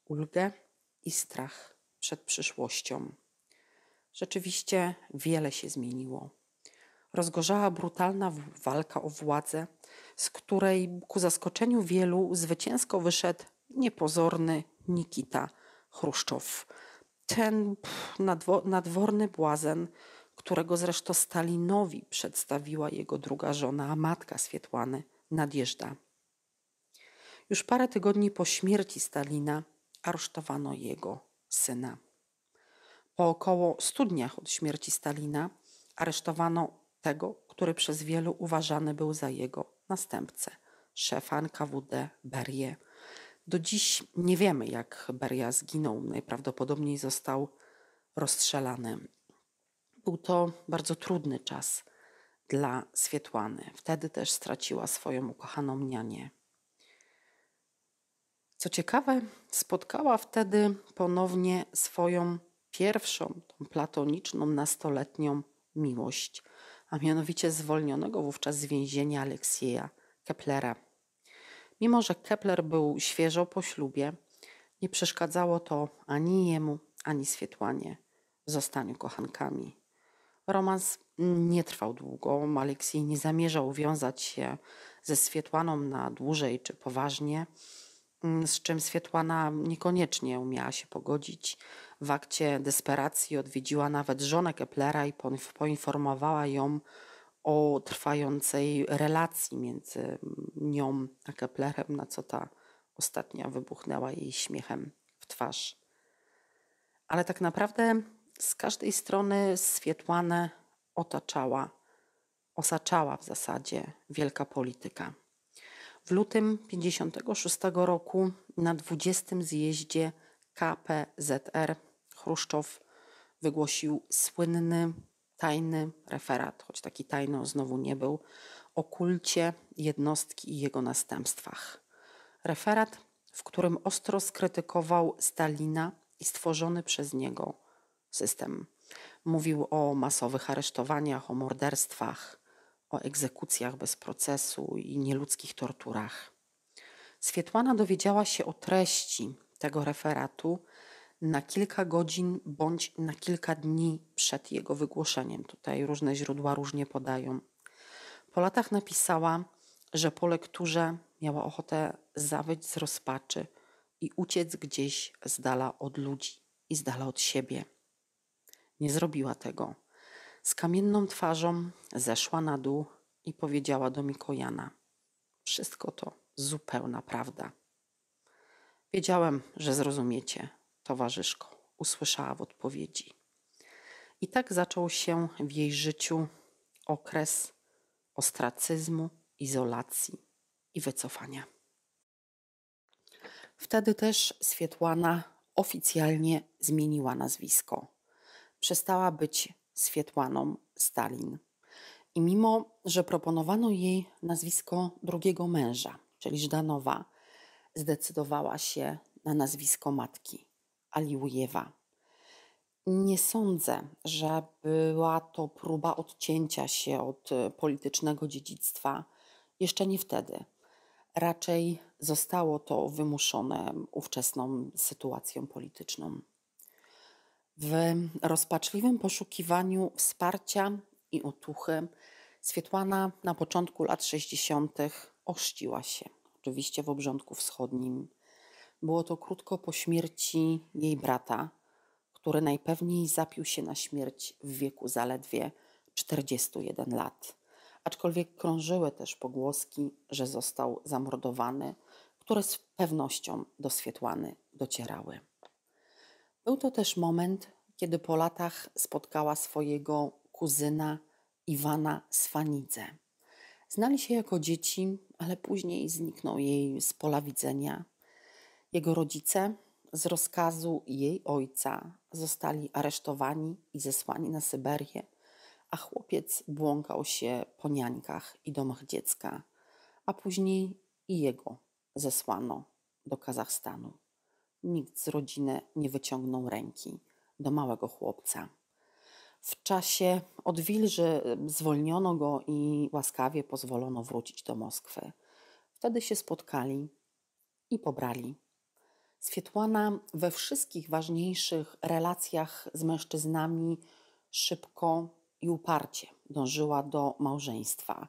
Ulgę i strach przed przyszłością. Rzeczywiście wiele się zmieniło. Rozgorzała brutalna walka o władzę, z której ku zaskoczeniu wielu zwycięsko wyszedł niepozorny Nikita Chruszczow. Ten nadworny błazen, którego zresztą Stalinowi przedstawiła jego druga żona, a matka Swietłany, Nadjeżdża. Już parę tygodni po śmierci Stalina aresztowano jego syna. Po około 100 dniach od śmierci Stalina aresztowano tego, który przez wielu uważany był za jego następcę, szefa NKWD Berię. Do dziś nie wiemy, jak Beria zginął. Najprawdopodobniej został rozstrzelany. Był to bardzo trudny czas dla Swietłany. Wtedy też straciła swoją ukochaną Mianię. Co ciekawe, spotkała wtedy ponownie swoją pierwszą, tą platoniczną, nastoletnią miłość, a mianowicie zwolnionego wówczas z więzienia Aleksieja Keplera. Mimo, że Kepler był świeżo po ślubie, nie przeszkadzało to ani jemu, ani Swietłanie w zostaniu kochankami. Romans nie trwał długo. Aleksiej nie zamierzał wiązać się ze Swietłaną na dłużej czy poważnie. Mm, z czym Swietłana niekoniecznie umiała się pogodzić. W akcie desperacji odwiedziła nawet żonę Keplera i poinformowała ją o trwającej relacji między mm, nią a Keplerem, na co ta ostatnia wybuchnęła jej śmiechem w twarz. Ale tak naprawdę z każdej strony Swietłanę otaczała, osaczała w zasadzie wielka polityka. W lutym 1956 roku na 20. zjeździe KPZR Chruszczow wygłosił słynny, tajny referat, choć taki tajny znowu nie był, o kulcie jednostki i jego następstwach. Referat, w którym ostro skrytykował Stalina i stworzony przez niego system. Mówił o masowych aresztowaniach, o morderstwach, o egzekucjach bez procesu i nieludzkich torturach. Swietłana dowiedziała się o treści tego referatu na kilka godzin bądź na kilka dni przed jego wygłoszeniem. Tutaj różne źródła różnie podają. Po latach napisała, że po lekturze miała ochotę zawyć z rozpaczy i uciec gdzieś z dala od ludzi i z dala od siebie. Nie zrobiła tego. Z kamienną twarzą zeszła na dół i powiedziała do Mikojana: Wszystko to zupełna prawda. Wiedziałem, że zrozumiecie, towarzyszko, usłyszała w odpowiedzi. I tak zaczął się w jej życiu okres ostracyzmu, izolacji i wycofania. Wtedy też Swietłana oficjalnie zmieniła nazwisko. Przestała być Swietłaną Stalin. I mimo, że proponowano jej nazwisko drugiego męża, czyli Żdanowa, zdecydowała się na nazwisko matki, Aliujewa. Nie sądzę, że była to próba odcięcia się od e, politycznego dziedzictwa, jeszcze nie wtedy. Raczej zostało to wymuszone ówczesną sytuacją polityczną. W rozpaczliwym poszukiwaniu wsparcia i otuchy Swietłana na początku lat 60. ochrzciła się, oczywiście w obrządku wschodnim. Było to krótko po śmierci jej brata, który najpewniej zapił się na śmierć w wieku zaledwie 41 lat. Aczkolwiek krążyły też pogłoski, że został zamordowany, które z pewnością do Swietłany docierały. Był to też moment, kiedy po latach spotkała swojego kuzyna Iwana Swanidze. Znali się jako dzieci, ale później zniknął jej z pola widzenia. Jego rodzice z rozkazu jej ojca zostali aresztowani i zesłani na Syberię, a chłopiec błąkał się po niańkach i domach dziecka, a później i jego zesłano do Kazachstanu nikt z rodziny nie wyciągnął ręki do małego chłopca. W czasie odwilży zwolniono go i łaskawie pozwolono wrócić do Moskwy. Wtedy się spotkali i pobrali. Swietłana we wszystkich ważniejszych relacjach z mężczyznami szybko i uparcie dążyła do małżeństwa.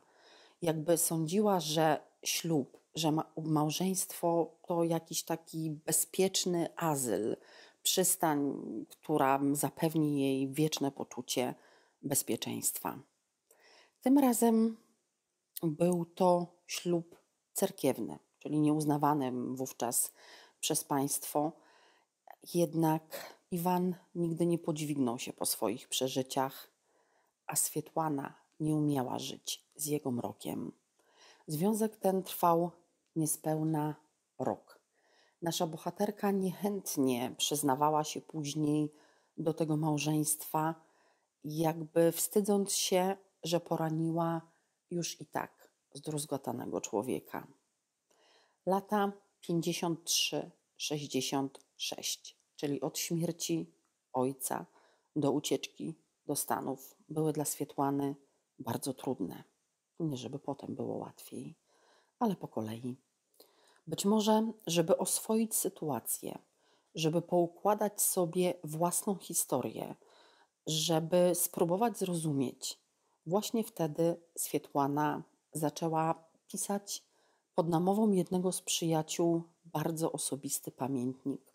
Jakby sądziła, że ślub że małżeństwo to jakiś taki bezpieczny azyl, przystań, która zapewni jej wieczne poczucie bezpieczeństwa. Tym razem był to ślub cerkiewny, czyli nieuznawany wówczas przez państwo. Jednak Iwan nigdy nie podźwignął się po swoich przeżyciach, a Swietłana nie umiała żyć z jego mrokiem. Związek ten trwał niespełna rok. Nasza bohaterka niechętnie przyznawała się później do tego małżeństwa, jakby wstydząc się, że poraniła już i tak zdruzgotanego człowieka. Lata 53-66, czyli od śmierci ojca do ucieczki do Stanów, były dla Swietłany bardzo trudne. Nie żeby potem było łatwiej, ale po kolei. Być może, żeby oswoić sytuację, żeby poukładać sobie własną historię, żeby spróbować zrozumieć. Właśnie wtedy Swietłana zaczęła pisać pod namową jednego z przyjaciół bardzo osobisty pamiętnik,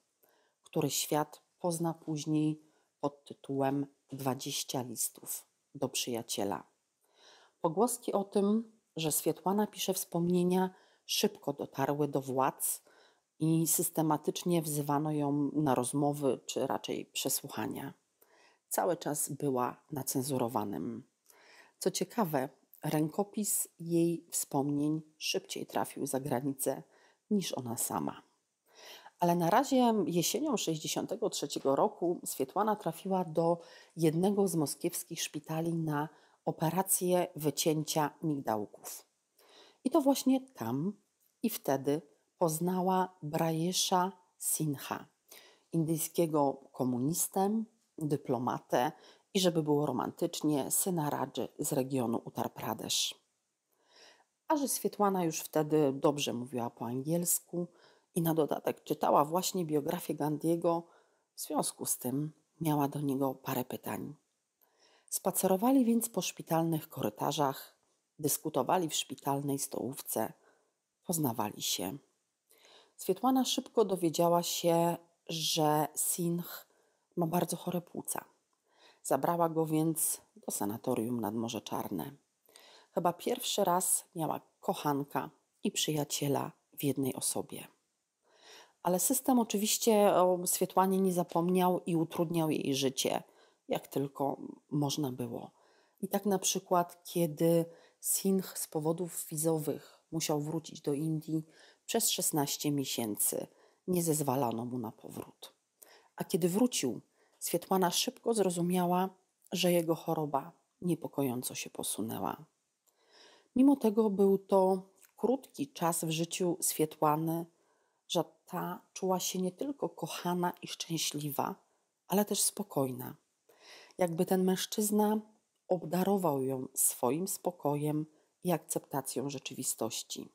który świat pozna później pod tytułem 20 listów do przyjaciela. Pogłoski o tym, że Swietłana pisze wspomnienia szybko dotarły do władz i systematycznie wzywano ją na rozmowy czy raczej przesłuchania. Cały czas była na cenzurowanym. Co ciekawe, rękopis jej wspomnień szybciej trafił za granicę niż ona sama. Ale na razie jesienią 1963 roku Swietłana trafiła do jednego z moskiewskich szpitali na operację wycięcia migdałków. I to właśnie tam i wtedy poznała Brajesza Sinha, indyjskiego komunistę, dyplomatę i żeby było romantycznie, syna Radży z regionu Uttar Pradesh. A że Swietłana już wtedy dobrze mówiła po angielsku i na dodatek czytała właśnie biografię Gandiego, w związku z tym miała do niego parę pytań. Spacerowali więc po szpitalnych korytarzach, dyskutowali w szpitalnej stołówce, poznawali się. Swietłana szybko dowiedziała się, że Singh ma bardzo chore płuca. Zabrała go więc do sanatorium nad Morze Czarne. Chyba pierwszy raz miała kochanka i przyjaciela w jednej osobie. Ale system oczywiście o Swietłanie nie zapomniał i utrudniał jej życie, jak tylko można było. I tak na przykład, kiedy Singh z powodów wizowych musiał wrócić do Indii przez 16 miesięcy. Nie zezwalano mu na powrót. A kiedy wrócił, Swietłana szybko zrozumiała, że jego choroba niepokojąco się posunęła. Mimo tego był to krótki czas w życiu Swietłany, że ta czuła się nie tylko kochana i szczęśliwa, ale też spokojna. Jakby ten mężczyzna obdarował ją swoim spokojem, i akceptacją rzeczywistości.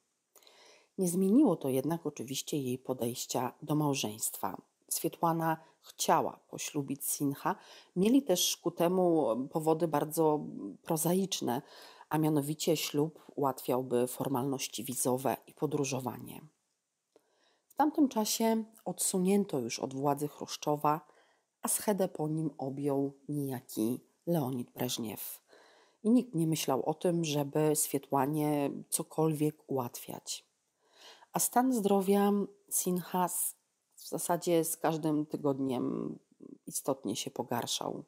Nie zmieniło to jednak oczywiście jej podejścia do małżeństwa. Swietłana chciała poślubić Sinha. Mieli też ku temu powody bardzo prozaiczne, a mianowicie ślub ułatwiałby formalności wizowe i podróżowanie. W tamtym czasie odsunięto już od władzy Chruszczowa, a schedę po nim objął niejaki Leonid Breżniew i nikt nie myślał o tym, żeby Swietłanie cokolwiek ułatwiać. A stan zdrowia Sinhas w zasadzie z każdym tygodniem istotnie się pogarszał.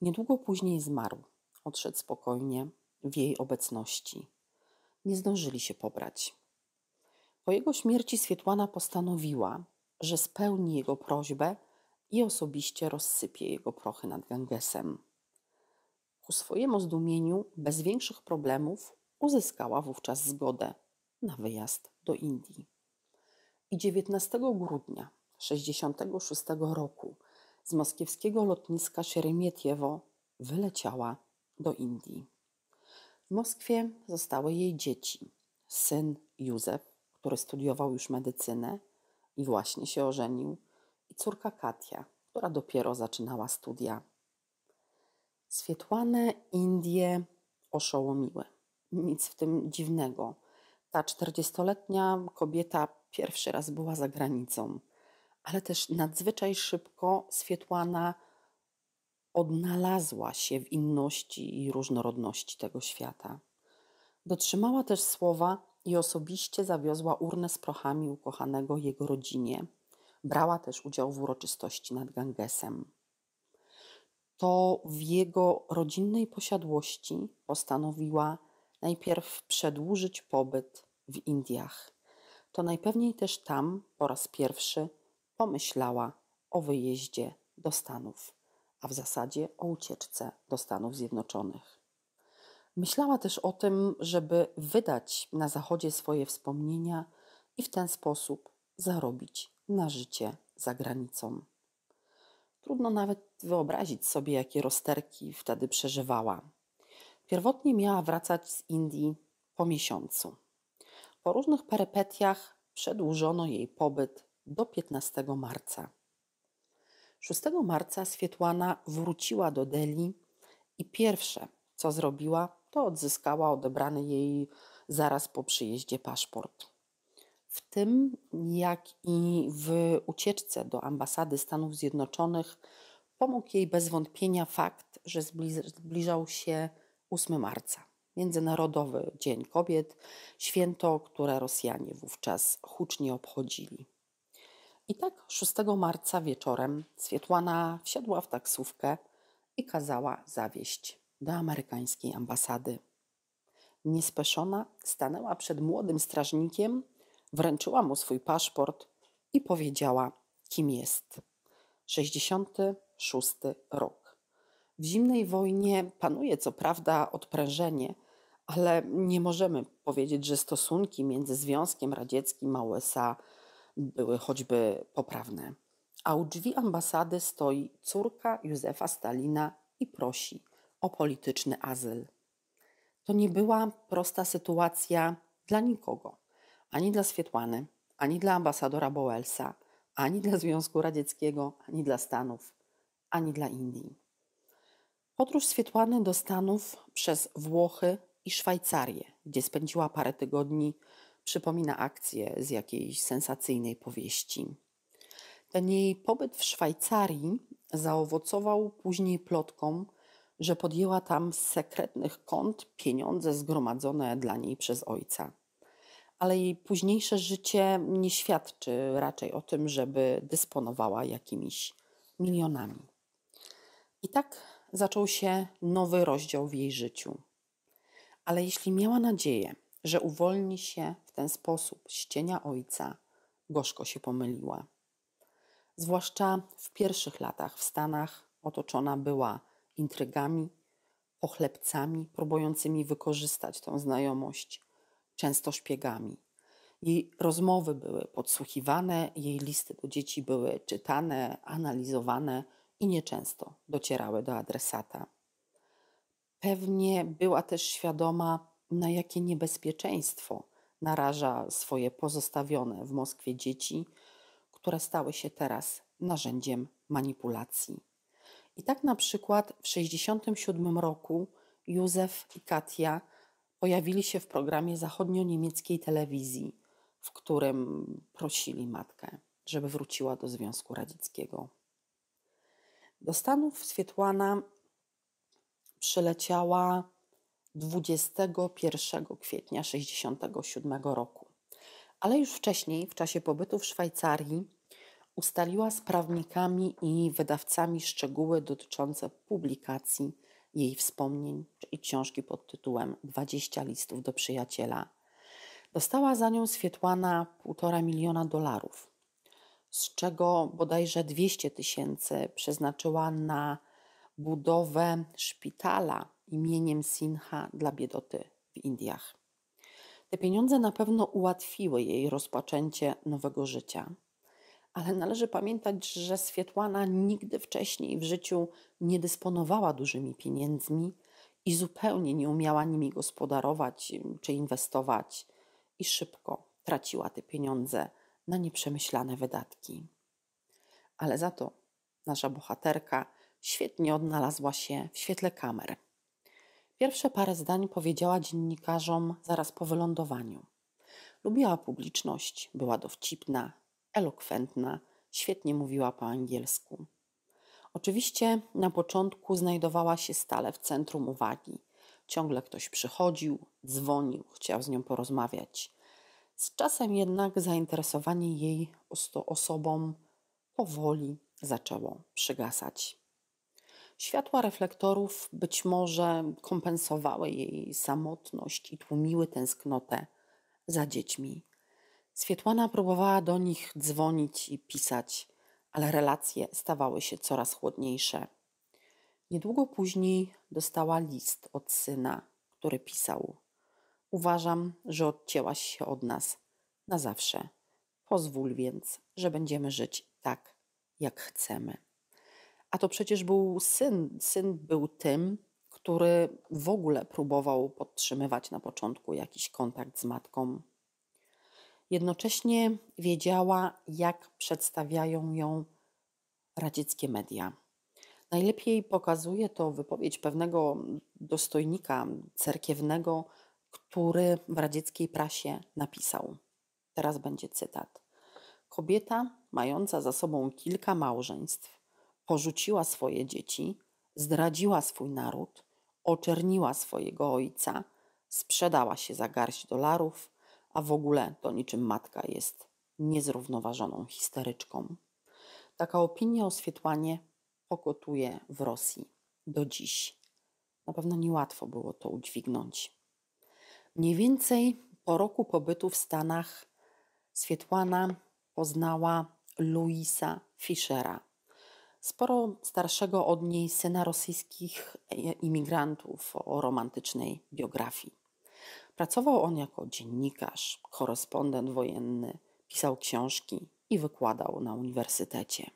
Niedługo później zmarł. Odszedł spokojnie w jej obecności. Nie zdążyli się pobrać. Po jego śmierci Swietłana postanowiła, że spełni jego prośbę i osobiście rozsypie jego prochy nad Gangesem. Ku swojemu zdumieniu, bez większych problemów, uzyskała wówczas zgodę na wyjazd do Indii. I 19 grudnia 1966 roku z moskiewskiego lotniska Szeremietiewo wyleciała do Indii. W Moskwie zostały jej dzieci. Syn Józef, który studiował już medycynę i właśnie się ożenił, i córka Katia, która dopiero zaczynała studia Swietłane Indie oszołomiły. Nic w tym dziwnego. Ta czterdziestoletnia kobieta pierwszy raz była za granicą, ale też nadzwyczaj szybko Swietłana odnalazła się w inności i różnorodności tego świata. Dotrzymała też słowa i osobiście zawiozła urnę z prochami ukochanego jego rodzinie. Brała też udział w uroczystości nad Gangesem to w jego rodzinnej posiadłości postanowiła najpierw przedłużyć pobyt w Indiach. To najpewniej też tam po raz pierwszy pomyślała o wyjeździe do Stanów, a w zasadzie o ucieczce do Stanów Zjednoczonych. Myślała też o tym, żeby wydać na Zachodzie swoje wspomnienia i w ten sposób zarobić na życie za granicą. Trudno nawet wyobrazić sobie, jakie rozterki wtedy przeżywała. Pierwotnie miała wracać z Indii po miesiącu. Po różnych perypetiach przedłużono jej pobyt do 15 marca. 6 marca Swietłana wróciła do Delhi i pierwsze, co zrobiła, to odzyskała odebrany jej zaraz po przyjeździe paszport w tym jak i w ucieczce do ambasady Stanów Zjednoczonych pomógł jej bez wątpienia fakt, że zbliżał się 8 marca, Międzynarodowy Dzień Kobiet, święto, które Rosjanie wówczas hucznie obchodzili. I tak 6 marca wieczorem Swietłana wsiadła w taksówkę i kazała zawieść do amerykańskiej ambasady. Niespeszona stanęła przed młodym strażnikiem, wręczyła mu swój paszport i powiedziała, kim jest. 66 rok. W zimnej wojnie panuje co prawda odprężenie, ale nie możemy powiedzieć, że stosunki między Związkiem Radzieckim a USA były choćby poprawne. A u drzwi ambasady stoi córka Józefa Stalina i prosi o polityczny azyl. To nie była prosta sytuacja dla nikogo. Ani dla Swietłany, ani dla ambasadora Boelsa, ani dla Związku Radzieckiego, ani dla Stanów, ani dla Indii. Podróż Swietłany do Stanów przez Włochy i Szwajcarię, gdzie spędziła parę tygodni, przypomina akcję z jakiejś sensacyjnej powieści. Ten jej pobyt w Szwajcarii zaowocował później plotką, że podjęła tam z sekretnych kont pieniądze zgromadzone dla niej przez ojca ale jej późniejsze życie nie świadczy raczej o tym, żeby dysponowała jakimiś milionami. I tak zaczął się nowy rozdział w jej życiu. Ale jeśli miała nadzieję, że uwolni się w ten sposób z cienia ojca, gorzko się pomyliła. Zwłaszcza w pierwszych latach w Stanach otoczona była intrygami, pochlebcami próbującymi wykorzystać tą znajomość często szpiegami. Jej rozmowy były podsłuchiwane, jej listy do dzieci były czytane, analizowane i nieczęsto docierały do adresata. Pewnie była też świadoma, na jakie niebezpieczeństwo naraża swoje pozostawione w Moskwie dzieci, które stały się teraz narzędziem manipulacji. I tak na przykład w 1967 roku Józef i Katia pojawili się w programie zachodnio-niemieckiej telewizji, w którym prosili matkę, żeby wróciła do Związku Radzieckiego. Do Stanów Swietłana przyleciała 21 kwietnia 1967 roku, ale już wcześniej, w czasie pobytu w Szwajcarii, ustaliła z prawnikami i wydawcami szczegóły dotyczące publikacji jej wspomnień i książki pod tytułem 20 listów do przyjaciela. Dostała za nią Swietłana 1,5 miliona dolarów, z czego bodajże 200 tysięcy przeznaczyła na budowę szpitala imieniem Sinha dla biedoty w Indiach. Te pieniądze na pewno ułatwiły jej rozpoczęcie nowego życia ale należy pamiętać, że Swietłana nigdy wcześniej w życiu nie dysponowała dużymi pieniędzmi i zupełnie nie umiała nimi gospodarować czy inwestować, i szybko traciła te pieniądze na nieprzemyślane wydatki. Ale za to nasza bohaterka świetnie odnalazła się w świetle kamer. Pierwsze parę zdań powiedziała dziennikarzom zaraz po wylądowaniu. Lubiła publiczność, była dowcipna, elokwentna, świetnie mówiła po angielsku. Oczywiście na początku znajdowała się stale w centrum uwagi. Ciągle ktoś przychodził, dzwonił, chciał z nią porozmawiać. Z czasem jednak zainteresowanie jej osobą powoli zaczęło przygasać. Światła reflektorów być może kompensowały jej samotność i tłumiły tęsknotę za dziećmi Swietłana próbowała do nich dzwonić i pisać, ale relacje stawały się coraz chłodniejsze. Niedługo później dostała list od syna, który pisał: Uważam, że odcięłaś się od nas na zawsze. Pozwól więc, że będziemy żyć tak, jak chcemy. A to przecież był syn. Syn był tym, który w ogóle próbował podtrzymywać na początku jakiś kontakt z matką jednocześnie wiedziała, jak przedstawiają ją radzieckie media. Najlepiej pokazuje to wypowiedź pewnego dostojnika cerkiewnego, który w radzieckiej prasie napisał. Teraz będzie cytat. Kobieta, mająca za sobą kilka małżeństw, porzuciła swoje dzieci, zdradziła swój naród, oczerniła swojego ojca, sprzedała się za garść dolarów a w ogóle to niczym matka jest niezrównoważoną histeryczką. Taka opinia o Swietłanie pokotuje w Rosji do dziś. Na pewno niełatwo było to udźwignąć. Mniej więcej po roku pobytu w Stanach Swietłana poznała Luisa Fischera, sporo starszego od niej syna rosyjskich e, imigrantów o romantycznej biografii. Pracował on jako dziennikarz, korespondent wojenny, pisał książki i wykładał na uniwersytecie.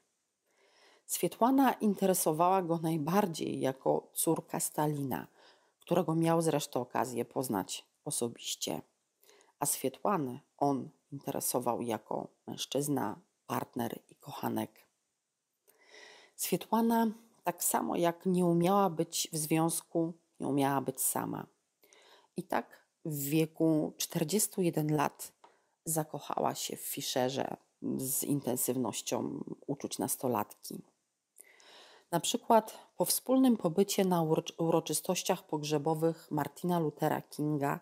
Swietłana interesowała go najbardziej jako córka Stalina, którego miał zresztą okazję poznać osobiście. A Swietłany on interesował jako mężczyzna, partner i kochanek. Swietłana, tak samo jak nie umiała być w związku, nie umiała być sama. I tak w wieku 41 lat zakochała się w Fischerze z intensywnością uczuć nastolatki. Na przykład po wspólnym pobycie na uroczystościach pogrzebowych Martina Luthera Kinga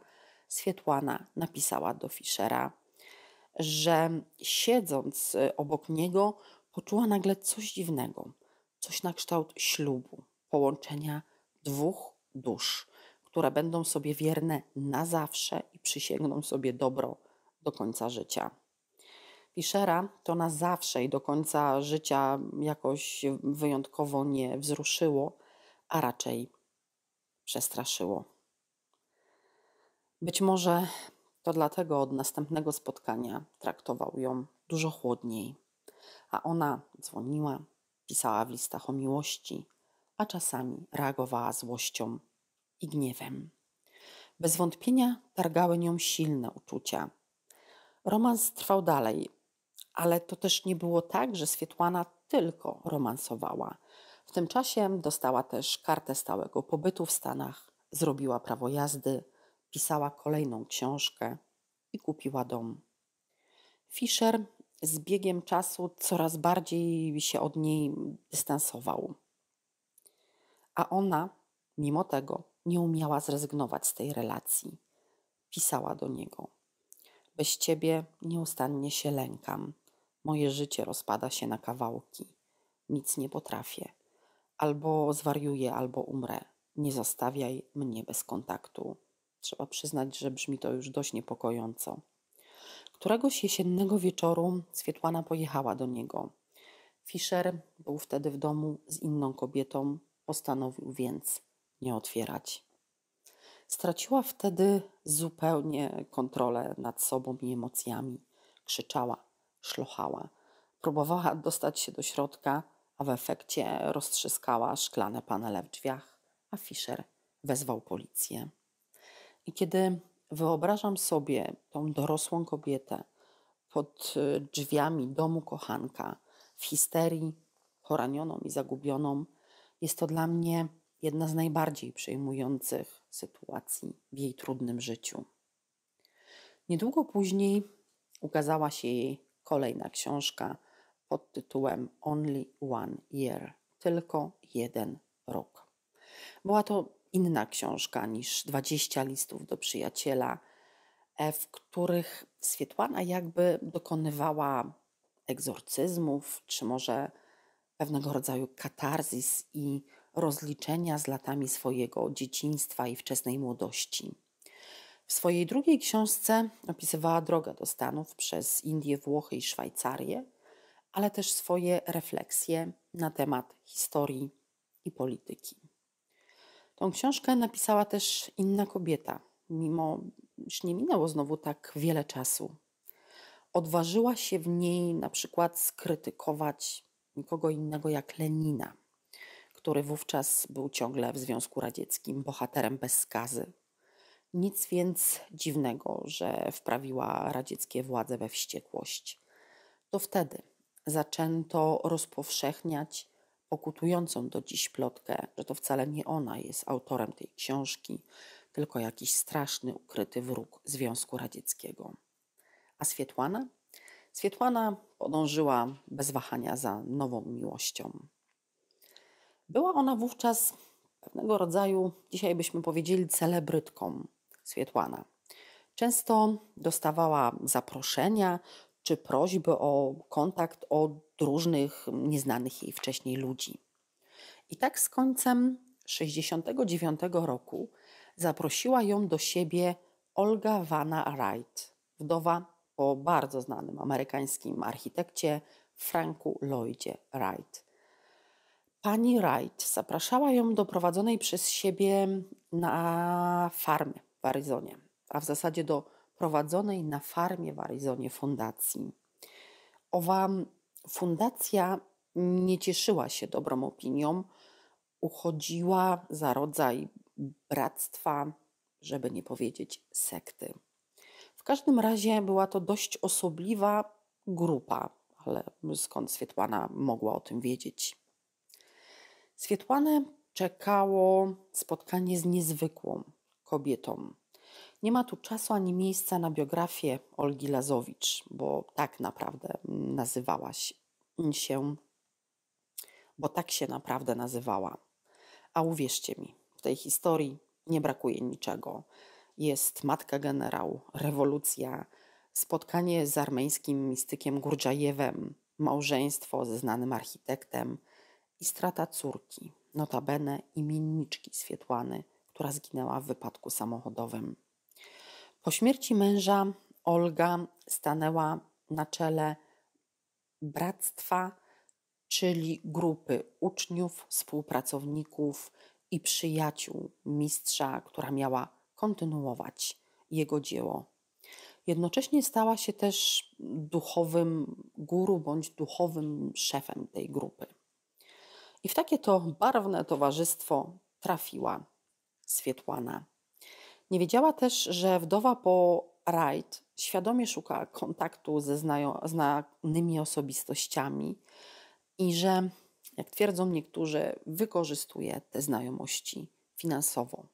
Swietłana napisała do Fischera, że siedząc obok niego poczuła nagle coś dziwnego, coś na kształt ślubu, połączenia dwóch dusz, które będą sobie wierne na zawsze i przysięgną sobie dobro do końca życia. Fischera to na zawsze i do końca życia jakoś wyjątkowo nie wzruszyło, a raczej przestraszyło. Być może to dlatego od następnego spotkania traktował ją dużo chłodniej, a ona dzwoniła, pisała w listach o miłości, a czasami reagowała złością i gniewem. Bez wątpienia targały nią silne uczucia. Romans trwał dalej, ale to też nie było tak, że Swietłana tylko romansowała. W tym czasie dostała też kartę stałego pobytu w Stanach, zrobiła prawo jazdy, pisała kolejną książkę i kupiła dom. Fischer z biegiem czasu coraz bardziej się od niej dystansował. A ona, mimo tego, nie umiała zrezygnować z tej relacji. Pisała do niego: Bez ciebie nieustannie się lękam. Moje życie rozpada się na kawałki. Nic nie potrafię. Albo zwariuję, albo umrę. Nie zostawiaj mnie bez kontaktu. Trzeba przyznać, że brzmi to już dość niepokojąco. Któregoś jesiennego wieczoru Swietłana pojechała do niego. Fischer był wtedy w domu z inną kobietą, postanowił więc nie otwierać. Straciła wtedy zupełnie kontrolę nad sobą i emocjami. Krzyczała, szlochała, próbowała dostać się do środka, a w efekcie roztrzyskała szklane panele w drzwiach, a Fischer wezwał policję. I kiedy wyobrażam sobie tą dorosłą kobietę pod y, drzwiami domu kochanka, w histerii, poranioną i zagubioną, jest to dla mnie jedna z najbardziej przejmujących sytuacji w jej trudnym życiu. Niedługo później ukazała się jej kolejna książka pod tytułem Only One Year tylko jeden rok. Była to inna książka niż 20 listów do przyjaciela, e, w których Swietłana jakby dokonywała egzorcyzmów, czy może pewnego rodzaju katarzis i rozliczenia z latami swojego dzieciństwa i wczesnej młodości. W swojej drugiej książce opisywała drogę do Stanów przez Indie, Włochy i Szwajcarię, ale też swoje refleksje na temat historii i polityki. Tą książkę napisała też inna kobieta, mimo iż nie minęło znowu tak wiele czasu. Odważyła się w niej na przykład skrytykować nikogo innego jak Lenina który wówczas był ciągle w Związku Radzieckim bohaterem bez skazy. Nic więc dziwnego, że wprawiła radzieckie władze we wściekłość. To wtedy zaczęto rozpowszechniać pokutującą do dziś plotkę, że to wcale nie ona jest autorem tej książki, tylko jakiś straszny, ukryty wróg Związku Radzieckiego. A Swietłana? Swietłana podążyła bez wahania za nową miłością. Była ona wówczas pewnego rodzaju, dzisiaj byśmy powiedzieli, celebrytką Swietłana. Często dostawała zaproszenia czy prośby o kontakt od różnych nieznanych jej wcześniej ludzi. I tak z końcem 1969 roku zaprosiła ją do siebie Olga Vanna Wright, wdowa po bardzo znanym amerykańskim architekcie Franku Lloydzie Wright. Pani Wright zapraszała ją do prowadzonej przez siebie na farmę w Arizonie, a w zasadzie do prowadzonej na farmie w Arizonie fundacji. Owa fundacja nie cieszyła się dobrą opinią, uchodziła za rodzaj bractwa, żeby nie powiedzieć sekty. W każdym razie była to dość osobliwa grupa, ale skąd Swietłana mogła o tym wiedzieć? Swietłanę czekało spotkanie z niezwykłą kobietą. Nie ma tu czasu ani miejsca na biografię Olgi Lazowicz, bo tak naprawdę nazywałaś się, bo tak się naprawdę nazywała. A uwierzcie mi, w tej historii nie brakuje niczego. Jest matka generał, rewolucja, spotkanie z armeńskim mistykiem Gurdżajewem, małżeństwo ze znanym architektem, i strata córki, notabene imienniczki Swietłany, która zginęła w wypadku samochodowym. Po śmierci męża Olga stanęła na czele bractwa, czyli grupy uczniów, współpracowników i przyjaciół mistrza, która miała kontynuować jego dzieło. Jednocześnie stała się też duchowym guru bądź duchowym szefem tej grupy. I w takie to barwne towarzystwo trafiła Swietłana. Nie wiedziała też, że wdowa po Wright świadomie szuka kontaktu ze znanymi osobistościami i że, jak twierdzą niektórzy, wykorzystuje te znajomości finansowo.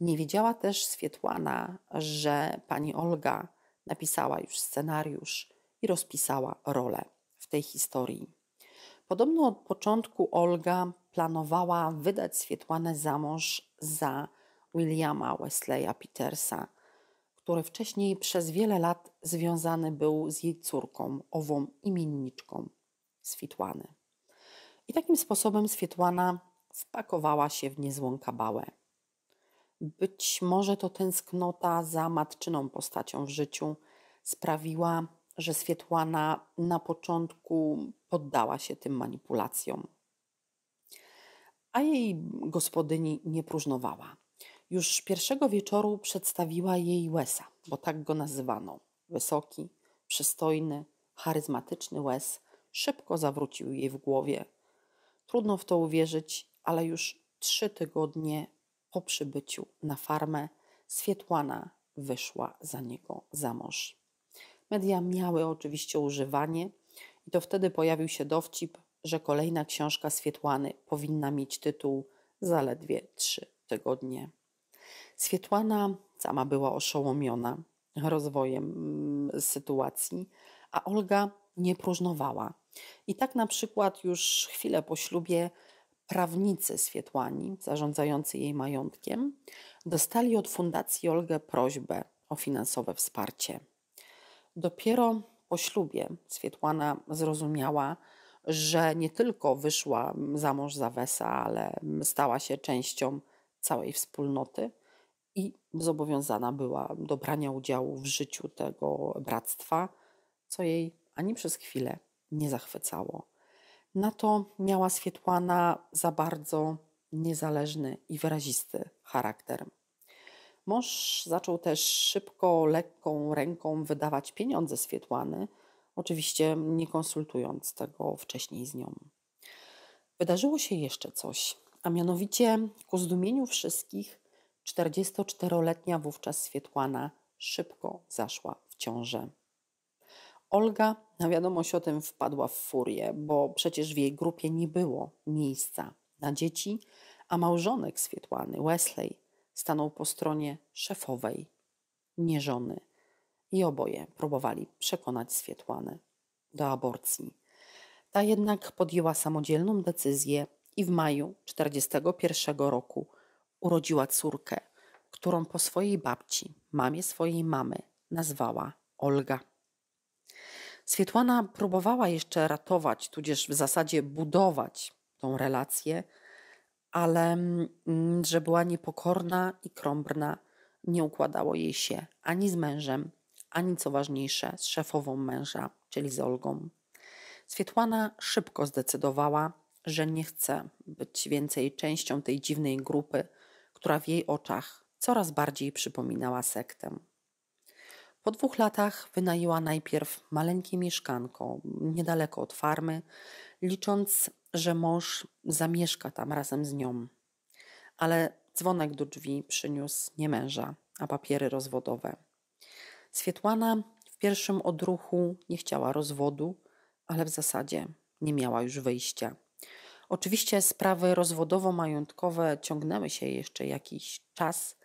Nie wiedziała też Swietłana, że pani Olga napisała już scenariusz i rozpisała rolę w tej historii. Podobno od początku Olga planowała wydać Swietłanę za mąż za Williama Wesleya Petersa, który wcześniej przez wiele lat związany był z jej córką, ową imienniczką Swietłany. I takim sposobem Swietłana wpakowała się w niezłą kabałę. Być może to tęsknota za matczyną postacią w życiu sprawiła, że Swietłana na początku poddała się tym manipulacjom. A jej gospodyni nie próżnowała. Już pierwszego wieczoru przedstawiła jej Łesa, bo tak go nazywano. Wysoki, przystojny, charyzmatyczny Łes szybko zawrócił jej w głowie. Trudno w to uwierzyć, ale już trzy tygodnie po przybyciu na farmę Swietłana wyszła za niego za mąż. Media miały oczywiście używanie, i to wtedy pojawił się dowcip, że kolejna książka Swietłany powinna mieć tytuł Zaledwie trzy tygodnie. Swietłana sama była oszołomiona rozwojem mm, sytuacji, a Olga nie próżnowała. I tak na przykład już chwilę po ślubie prawnicy Swietłani, zarządzający jej majątkiem, dostali od Fundacji Olgę prośbę o finansowe wsparcie. Dopiero po ślubie Swietłana zrozumiała, że nie tylko wyszła mm, za mąż za Wesa, ale mm, stała się częścią całej wspólnoty i zobowiązana była do brania udziału w życiu tego bractwa, co jej ani przez chwilę nie zachwycało. Na to miała Swietłana za bardzo niezależny i wyrazisty charakter. Mąż zaczął też szybko, lekką ręką wydawać pieniądze Swietłany, oczywiście nie konsultując tego wcześniej z nią. Wydarzyło się jeszcze coś, a mianowicie ku zdumieniu wszystkich 44-letnia wówczas Swietłana szybko zaszła w ciążę. Olga na wiadomość o tym wpadła w furię, bo przecież w jej grupie nie było miejsca na dzieci, a małżonek Swietłany, Wesley, stanął po stronie szefowej, nie żony, i oboje próbowali przekonać Swietłanę do aborcji. Ta jednak podjęła samodzielną decyzję i w maju 1941 roku urodziła córkę, którą po swojej babci, mamie swojej mamy, nazwała Olga. Swietłana próbowała jeszcze ratować, tudzież w zasadzie budować tą relację ale mm, że była niepokorna i krąbrna, nie układało jej się ani z mężem, ani co ważniejsze z szefową męża, czyli z Olgą. Swietłana szybko zdecydowała, że nie chce być więcej częścią tej dziwnej grupy, która w jej oczach coraz bardziej przypominała sektę. Po dwóch latach wynajęła najpierw maleńkie mieszkanko niedaleko od farmy, licząc, że mąż zamieszka tam razem z nią. Ale dzwonek do drzwi przyniósł nie męża, a papiery rozwodowe. Swietłana w pierwszym odruchu nie chciała rozwodu, ale w zasadzie nie miała już wyjścia. Oczywiście sprawy rozwodowo-majątkowe ciągnęły się jeszcze jakiś czas,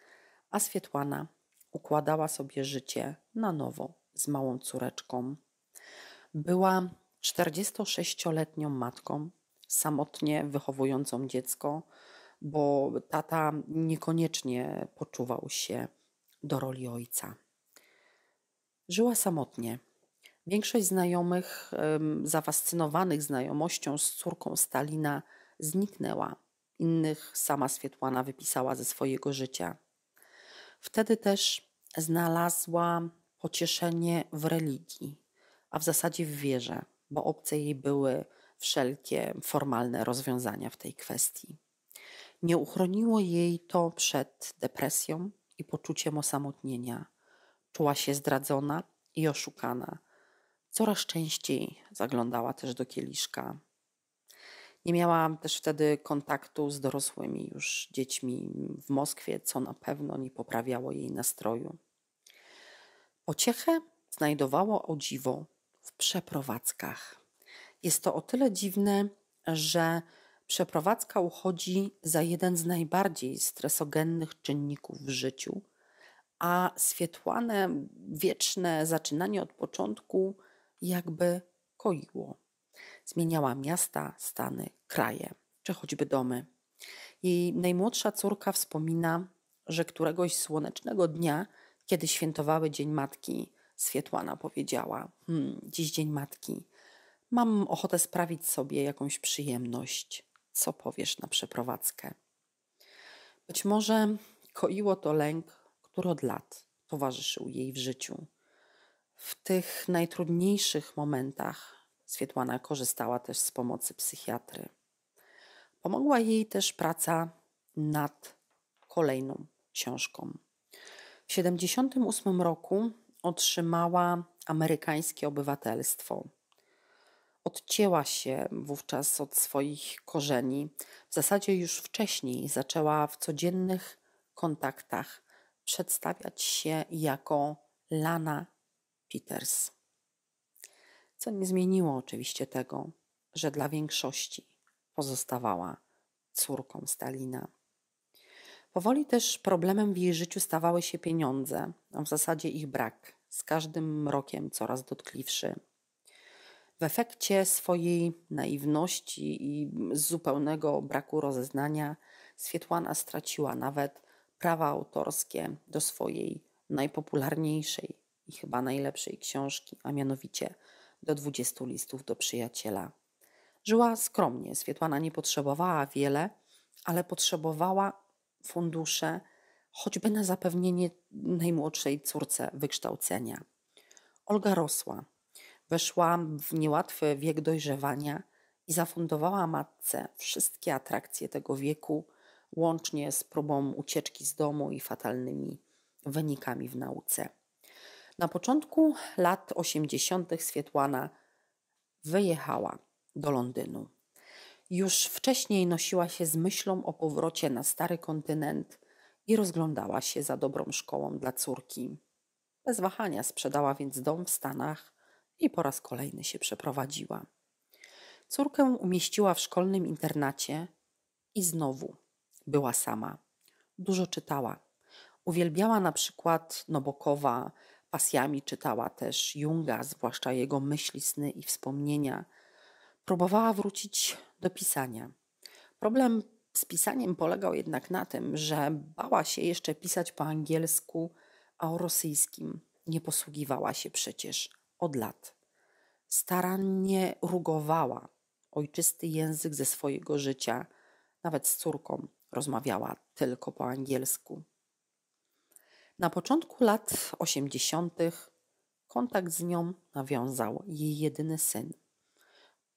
a Swietłana układała sobie życie na nowo z małą córeczką. Była 46-letnią matką, samotnie wychowującą dziecko, bo tata niekoniecznie poczuwał się do roli ojca. Żyła samotnie. Większość znajomych, zafascynowanych znajomością z córką Stalina, zniknęła. Innych sama Swietłana wypisała ze swojego życia. Wtedy też znalazła pocieszenie w religii, a w zasadzie w wierze, bo obce jej były wszelkie formalne rozwiązania w tej kwestii. Nie uchroniło jej to przed depresją i poczuciem osamotnienia. Czuła się zdradzona i oszukana. Coraz częściej zaglądała też do kieliszka nie miałam też wtedy kontaktu z dorosłymi już dziećmi w Moskwie, co na pewno nie poprawiało jej nastroju. Pociechę znajdowało o dziwo w przeprowadzkach. Jest to o tyle dziwne, że przeprowadzka uchodzi za jeden z najbardziej stresogennych czynników w życiu, a Swietłane wieczne zaczynanie od początku jakby koiło. Zmieniała miasta, stany, kraje, czy choćby domy. Jej najmłodsza córka wspomina, że któregoś słonecznego dnia, kiedy świętowały Dzień Matki, Swietłana powiedziała: hmm, Dziś Dzień Matki. Mam ochotę sprawić sobie jakąś przyjemność. Co powiesz na przeprowadzkę? Być może koiło to lęk, który od lat towarzyszył jej w życiu. W tych najtrudniejszych momentach Swietłana korzystała też z pomocy psychiatry. Pomogła jej też praca nad kolejną książką. W 1978 roku otrzymała amerykańskie obywatelstwo. Odcięła się wówczas od swoich korzeni. W zasadzie już wcześniej zaczęła w codziennych kontaktach przedstawiać się jako Lana Peters co nie zmieniło oczywiście tego, że dla większości pozostawała córką Stalina. Powoli też problemem w jej życiu stawały się pieniądze, a w zasadzie ich brak, z każdym rokiem coraz dotkliwszy. W efekcie swojej naiwności i zupełnego braku rozeznania, Swietłana straciła nawet prawa autorskie do swojej najpopularniejszej i chyba najlepszej książki, a mianowicie do 20 listów do przyjaciela. Żyła skromnie, Swietłana nie potrzebowała wiele, ale potrzebowała fundusze choćby na zapewnienie najmłodszej córce wykształcenia. Olga rosła, weszła w niełatwy wiek dojrzewania i zafundowała matce wszystkie atrakcje tego wieku, łącznie z próbą ucieczki z domu i fatalnymi wynikami w nauce. Na początku lat 80. Swietłana wyjechała do Londynu. Już wcześniej nosiła się z myślą o powrocie na stary kontynent i rozglądała się za dobrą szkołą dla córki. Bez wahania sprzedała więc dom w Stanach i po raz kolejny się przeprowadziła. Córkę umieściła w szkolnym internacie i znowu była sama. Dużo czytała. Uwielbiała na przykład Nobokowa, pasjami czytała też Junga, zwłaszcza jego myśli, sny i wspomnienia. Próbowała wrócić do pisania. Problem z pisaniem polegał jednak na tym, że bała się jeszcze pisać po angielsku, a o rosyjskim nie posługiwała się przecież od lat. Starannie rugowała ojczysty język ze swojego życia, nawet z córką rozmawiała tylko po angielsku. Na początku lat 80. kontakt z nią nawiązał jej jedyny syn.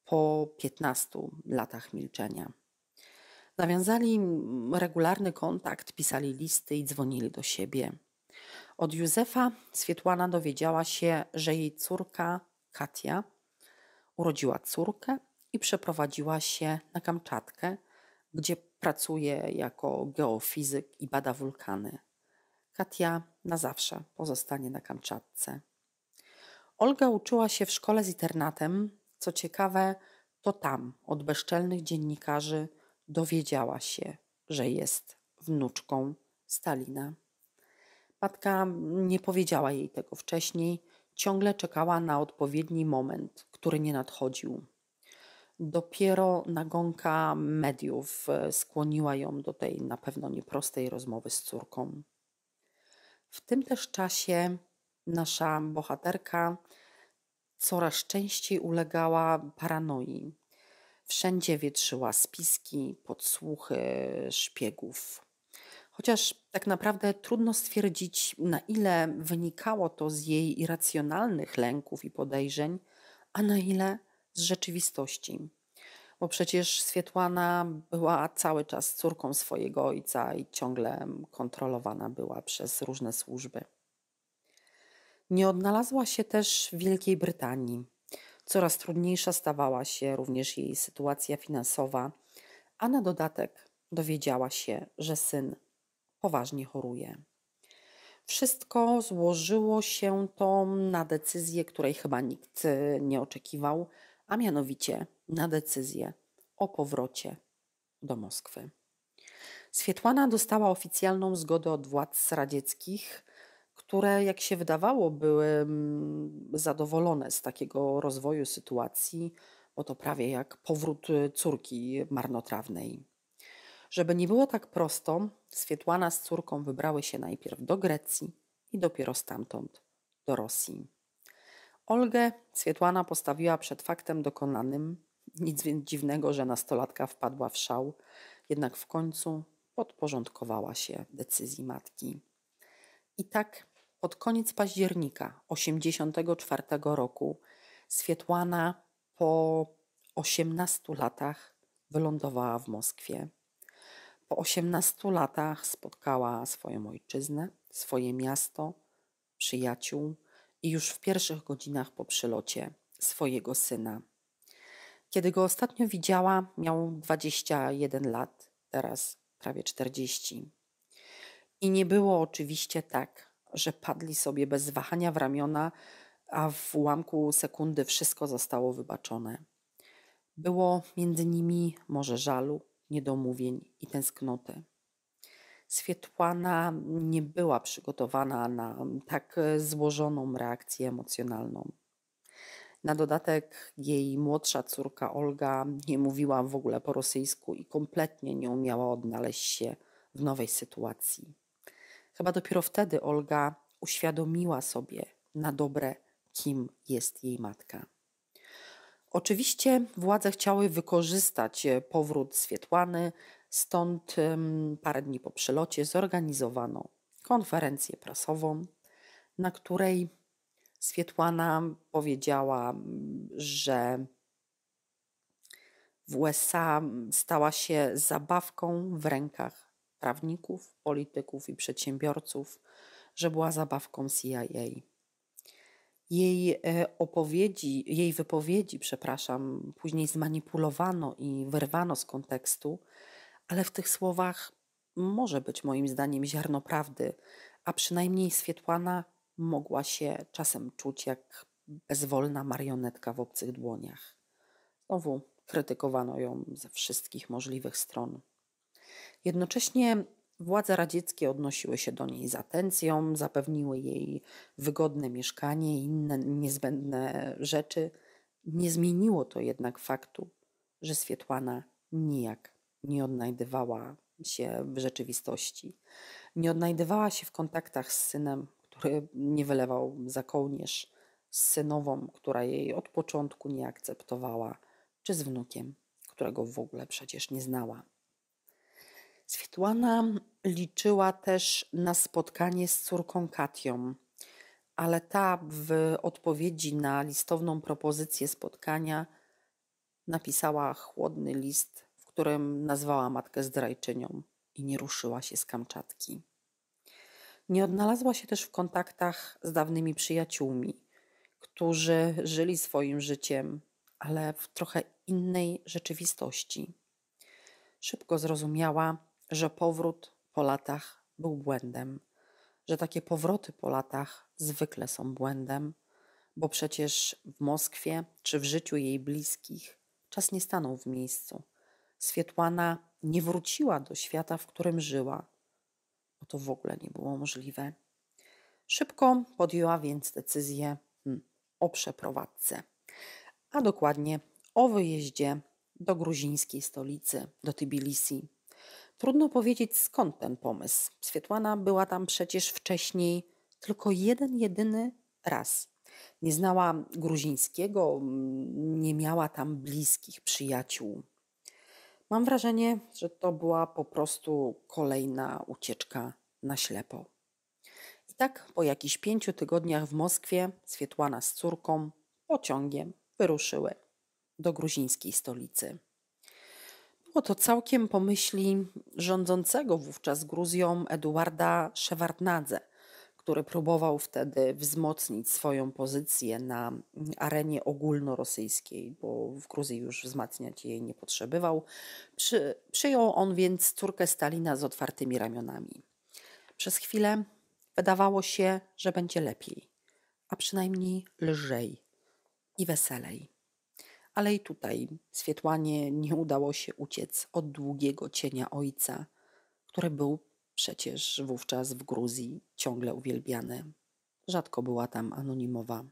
Po 15 latach milczenia. Nawiązali regularny kontakt, pisali listy i dzwonili do siebie. Od Józefa Swietłana dowiedziała się, że jej córka Katia urodziła córkę i przeprowadziła się na Kamczatkę, gdzie pracuje jako geofizyk i bada wulkany. Katia na zawsze pozostanie na Kamczatce. Olga uczyła się w szkole z internatem. Co ciekawe, to tam od bezczelnych dziennikarzy dowiedziała się, że jest wnuczką Stalina. Matka nie powiedziała jej tego wcześniej, ciągle czekała na odpowiedni moment, który nie nadchodził. Dopiero nagonka mediów e, skłoniła ją do tej na pewno nieprostej rozmowy z córką. W tym też czasie nasza bohaterka coraz częściej ulegała paranoi. Wszędzie wietrzyła spiski, podsłuchy szpiegów. Chociaż tak naprawdę trudno stwierdzić, na ile wynikało to z jej irracjonalnych lęków i podejrzeń, a na ile z rzeczywistości. Bo przecież Swietłana była cały czas córką swojego ojca i ciągle kontrolowana była przez różne służby. Nie odnalazła się też w Wielkiej Brytanii. Coraz trudniejsza stawała się również jej sytuacja finansowa, a na dodatek dowiedziała się, że syn poważnie choruje. Wszystko złożyło się to na decyzję, której chyba nikt e, nie oczekiwał, a mianowicie na decyzję o powrocie do Moskwy. Swietłana dostała oficjalną zgodę od władz radzieckich, które, jak się wydawało, były mm, zadowolone z takiego rozwoju sytuacji, bo to prawie jak powrót y, córki marnotrawnej. Żeby nie było tak prosto, Swietłana z córką wybrały się najpierw do Grecji i dopiero stamtąd do Rosji. Olgę Swietłana postawiła przed faktem dokonanym nic więc dziwnego, że nastolatka wpadła w szał, jednak w końcu podporządkowała się decyzji matki. I tak pod koniec października 1984 roku Swietłana po 18 latach wylądowała w Moskwie. Po 18 latach spotkała swoją ojczyznę, swoje miasto, przyjaciół i już w pierwszych godzinach po przylocie swojego syna kiedy go ostatnio widziała, miał 21 lat, teraz prawie 40. I nie było oczywiście tak, że padli sobie bez wahania w ramiona, a w ułamku sekundy wszystko zostało wybaczone. Było między nimi może żalu, niedomówień i tęsknoty. Swietłana nie była przygotowana na tak złożoną reakcję emocjonalną. Na dodatek jej młodsza córka Olga nie mówiła w ogóle po rosyjsku i kompletnie nie umiała odnaleźć się w nowej sytuacji. Chyba dopiero wtedy Olga uświadomiła sobie na dobre, kim jest jej matka. Oczywiście władze chciały wykorzystać e, powrót Swietłany, stąd parę dni po przelocie zorganizowano konferencję prasową, na której Swietłana powiedziała, mm, że w USA mm, stała się zabawką w rękach prawników, polityków i przedsiębiorców, że była zabawką CIA. Jej e, opowiedzi, jej wypowiedzi, przepraszam, później zmanipulowano i wyrwano z kontekstu, ale w tych słowach może być moim zdaniem ziarno prawdy, a przynajmniej Swietłana mogła się czasem czuć jak bezwolna marionetka w obcych dłoniach. Znowu krytykowano ją ze wszystkich możliwych stron. Jednocześnie władze radzieckie odnosiły się do niej z atencją, zapewniły jej wygodne mieszkanie i inne niezbędne rzeczy. Nie zmieniło to jednak faktu, że Swietłana nijak nie odnajdywała się w rzeczywistości. Nie odnajdywała się w kontaktach z synem, nie wylewał za kołnierz, z synową, która jej od początku nie akceptowała, czy z wnukiem, którego w ogóle przecież nie znała. Switłana liczyła też na spotkanie z córką Katią, ale ta w odpowiedzi na listowną propozycję spotkania napisała chłodny list, w którym nazwała matkę zdrajczynią i nie ruszyła się z Kamczatki. Nie odnalazła się też w kontaktach z dawnymi przyjaciółmi, którzy żyli swoim życiem, ale w trochę innej rzeczywistości. Szybko zrozumiała, że powrót po latach był błędem, że takie powroty po latach zwykle są błędem, bo przecież w Moskwie czy w życiu jej bliskich czas nie stanął w miejscu. Swietłana nie wróciła do świata, w którym żyła to w ogóle nie było możliwe. Szybko podjęła więc decyzję hmm, o przeprowadzce, a dokładnie o wyjeździe do gruzińskiej stolicy, do Tbilisi. Trudno powiedzieć skąd ten pomysł. Swietłana była tam przecież wcześniej tylko jeden, jedyny raz. Nie znała gruzińskiego, nie miała tam bliskich przyjaciół. Mam wrażenie, że to była po prostu kolejna ucieczka na ślepo. I tak po jakichś pięciu tygodniach w Moskwie Swietłana z córką pociągiem wyruszyły do gruzińskiej stolicy. Było to całkiem po myśli rządzącego wówczas Gruzją Eduarda Szewardnadze, który próbował wtedy wzmocnić swoją pozycję na arenie ogólnorosyjskiej, bo w Gruzji już wzmacniać jej nie potrzebował. Przy, przyjął on więc córkę Stalina z otwartymi ramionami. Przez chwilę wydawało się, że będzie lepiej, a przynajmniej lżej i weselej. Ale i tutaj Swietłanie nie udało się uciec od długiego cienia ojca, który był przecież wówczas w Gruzji ciągle uwielbiany. Rzadko była tam anonimowa.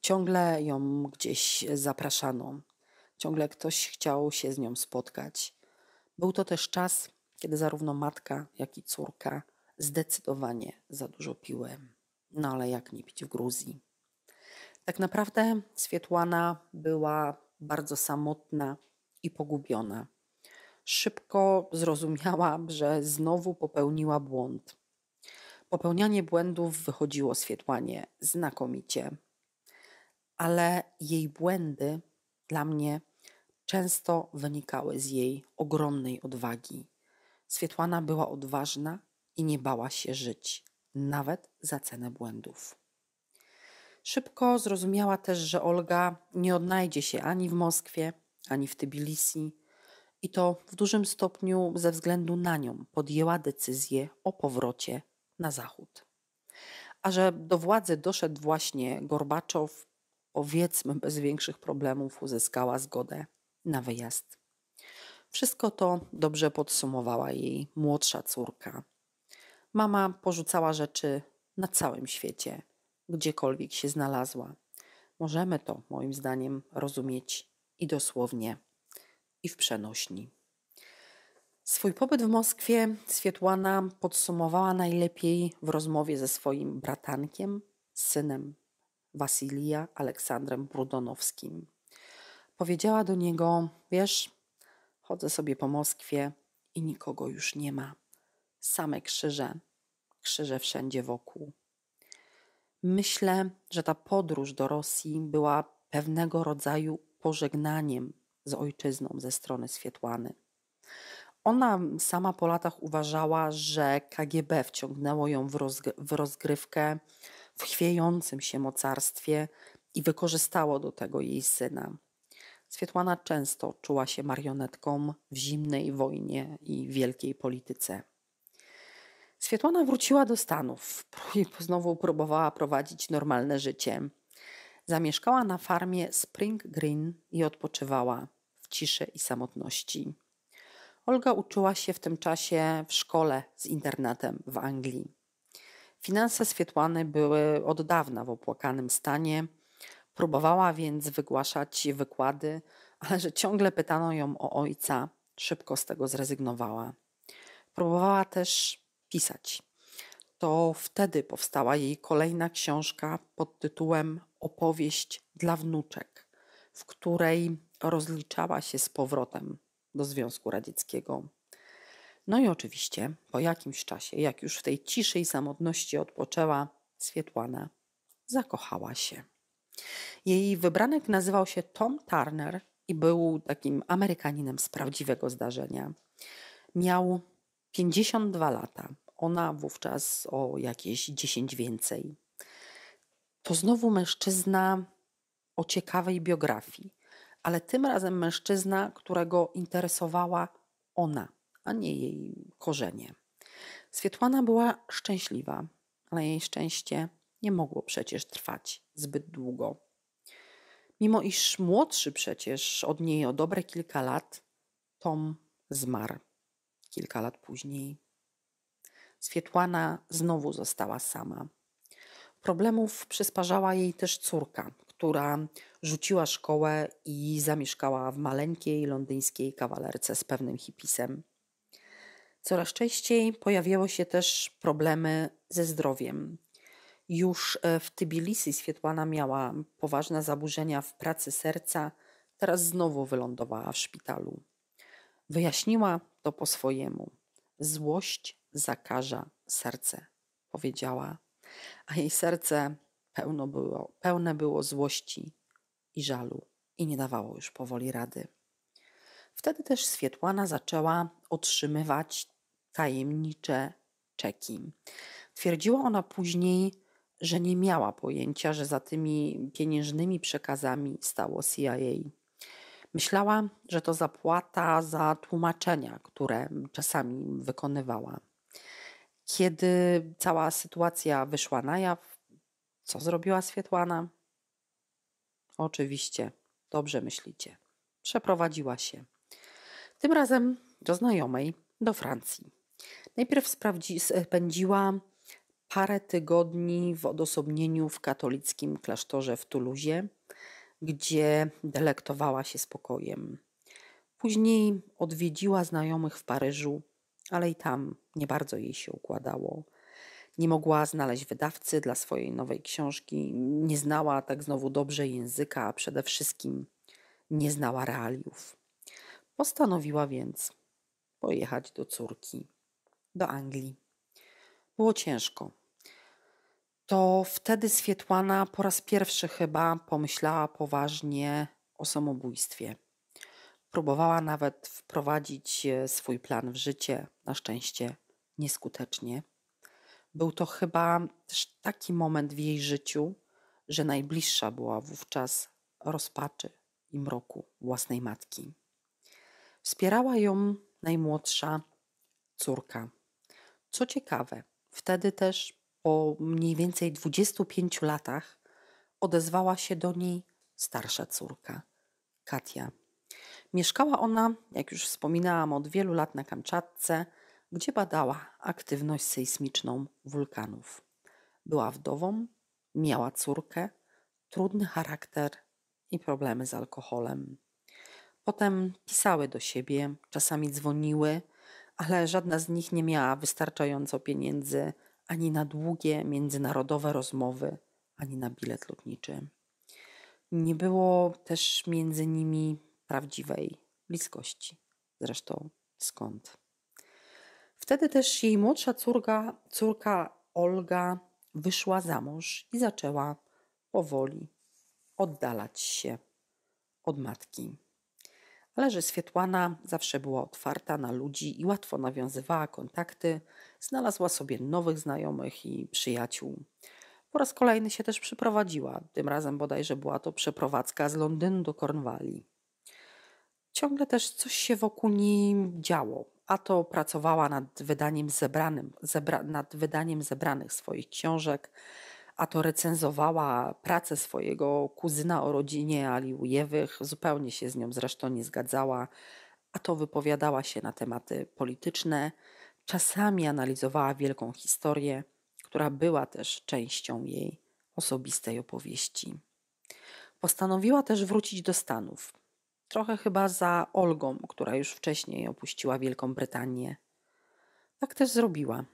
Ciągle ją gdzieś zapraszano, ciągle ktoś chciał się z nią spotkać. Był to też czas, kiedy zarówno matka, jak i córka zdecydowanie za dużo piłem. No ale jak nie pić w Gruzji? Tak naprawdę Swietłana była bardzo samotna i pogubiona. Szybko zrozumiała, że znowu popełniła błąd. Popełnianie błędów wychodziło Swietłanie znakomicie, ale jej błędy dla mnie często wynikały z jej ogromnej odwagi. Swietłana była odważna i nie bała się żyć, nawet za cenę błędów. Szybko zrozumiała też, że Olga nie odnajdzie się ani w Moskwie, ani w Tbilisi, i to w dużym stopniu ze względu na nią podjęła decyzję o powrocie na zachód. A że do władzy doszedł właśnie Gorbaczow, powiedzmy bez większych problemów uzyskała zgodę na wyjazd. Wszystko to dobrze podsumowała jej młodsza córka, Mama porzucała rzeczy na całym świecie, gdziekolwiek się znalazła. Możemy to, moim zdaniem, rozumieć i dosłownie, i w przenośni. Swój pobyt w Moskwie Swietłana podsumowała najlepiej w rozmowie ze swoim bratankiem, synem Wasilija Aleksandrem Brudonowskim. Powiedziała do niego: Wiesz, chodzę sobie po Moskwie i nikogo już nie ma same krzyże, krzyże wszędzie wokół. Myślę, że ta podróż do Rosji była pewnego rodzaju pożegnaniem z ojczyzną ze strony Swietłany. Ona sama po latach uważała, że KGB wciągnęło ją w, w rozgrywkę w chwiejącym się mocarstwie i wykorzystało do tego jej syna. Swietłana często czuła się marionetką w zimnej wojnie i wielkiej polityce. Swietłana wróciła do Stanów i znowu próbowała prowadzić normalne życie. Zamieszkała na farmie Spring Green i odpoczywała w ciszy i samotności. Olga uczyła się w tym czasie w szkole z internatem w Anglii. Finanse Swietłany były od dawna w opłakanym stanie. Próbowała więc wygłaszać wykłady, ale że ciągle pytano ją o ojca, szybko z tego zrezygnowała. Próbowała też pisać. To wtedy powstała jej kolejna książka pod tytułem Opowieść dla wnuczek, w której rozliczała się z powrotem do Związku Radzieckiego. No i oczywiście po jakimś czasie, jak już w tej ciszy i samotności odpoczęła, Swietłana zakochała się. Jej wybranek nazywał się Tom Turner i był takim Amerykaninem z prawdziwego zdarzenia. Miał 52 lata ona wówczas o jakieś 10 więcej. To znowu mężczyzna o ciekawej biografii, ale tym razem mężczyzna, którego interesowała ona, a nie jej korzenie. Swietłana była szczęśliwa, ale jej szczęście nie mogło przecież trwać zbyt długo. Mimo iż młodszy przecież od niej o dobre kilka lat, Tom zmarł kilka lat później Swietłana znowu została sama. Problemów przysparzała jej też córka, która rzuciła szkołę i zamieszkała w maleńkiej londyńskiej kawalerce z pewnym hipisem. Coraz częściej pojawiały się też problemy ze zdrowiem. Już e, w Tbilisi Swietłana miała poważne zaburzenia w pracy serca, teraz znowu wylądowała w szpitalu. Wyjaśniła to po swojemu. Złość zakaża serce, powiedziała, a jej serce pełno było, pełne było złości i żalu i nie dawało już powoli rady. Wtedy też Swietłana zaczęła otrzymywać tajemnicze czeki. Twierdziła ona później, że nie miała pojęcia, że za tymi pieniężnymi przekazami stało CIA. Myślała, że to zapłata za tłumaczenia, które czasami wykonywała. Kiedy cała sytuacja wyszła na jaw, co zrobiła Swietłana? Oczywiście, dobrze myślicie. Przeprowadziła się. Tym razem do znajomej, do Francji. Najpierw sprawdzi, spędziła parę tygodni w odosobnieniu w katolickim klasztorze w Toulouse, gdzie delektowała się spokojem. Później odwiedziła znajomych w Paryżu, ale i tam nie bardzo jej się układało. Nie mogła znaleźć wydawcy dla swojej nowej książki, nie znała tak znowu dobrze języka, a przede wszystkim nie znała realiów. Postanowiła więc pojechać do córki, do Anglii. Było ciężko. To wtedy Swietłana po raz pierwszy chyba pomyślała poważnie o samobójstwie. Próbowała nawet wprowadzić e, swój plan w życie, na szczęście nieskutecznie. Był to chyba też taki moment w jej życiu, że najbliższa była wówczas rozpaczy i mroku własnej matki. Wspierała ją najmłodsza córka. Co ciekawe, wtedy też po mniej więcej 25 latach odezwała się do niej starsza córka, Katia. Mieszkała ona, jak już wspominałam, od wielu lat na Kamczatce, gdzie badała aktywność sejsmiczną wulkanów. Była wdową, miała córkę, trudny charakter i problemy z alkoholem. Potem pisały do siebie, czasami dzwoniły, ale żadna z nich nie miała wystarczająco pieniędzy ani na długie międzynarodowe rozmowy, ani na bilet lotniczy. Nie było też między nimi prawdziwej bliskości. Zresztą skąd? Wtedy też jej młodsza córka, córka Olga wyszła za mąż i zaczęła powoli oddalać się od matki. Ale że Swietłana zawsze była otwarta na ludzi i łatwo nawiązywała kontakty, znalazła sobie nowych znajomych i przyjaciół. Po raz kolejny się też przyprowadziła, tym razem bodajże była to przeprowadzka z Londynu do Kornwalii. Ciągle też coś się wokół niej działo. A to pracowała nad wydaniem, zebranym, zebra, nad wydaniem zebranych swoich książek, a to recenzowała pracę swojego kuzyna o rodzinie Aliujewych, zupełnie się z nią zresztą nie zgadzała, a to wypowiadała się na tematy polityczne, czasami analizowała wielką historię, która była też częścią jej osobistej opowieści. Postanowiła też wrócić do Stanów trochę chyba za Olgą, która już wcześniej opuściła Wielką Brytanię. Tak też zrobiła.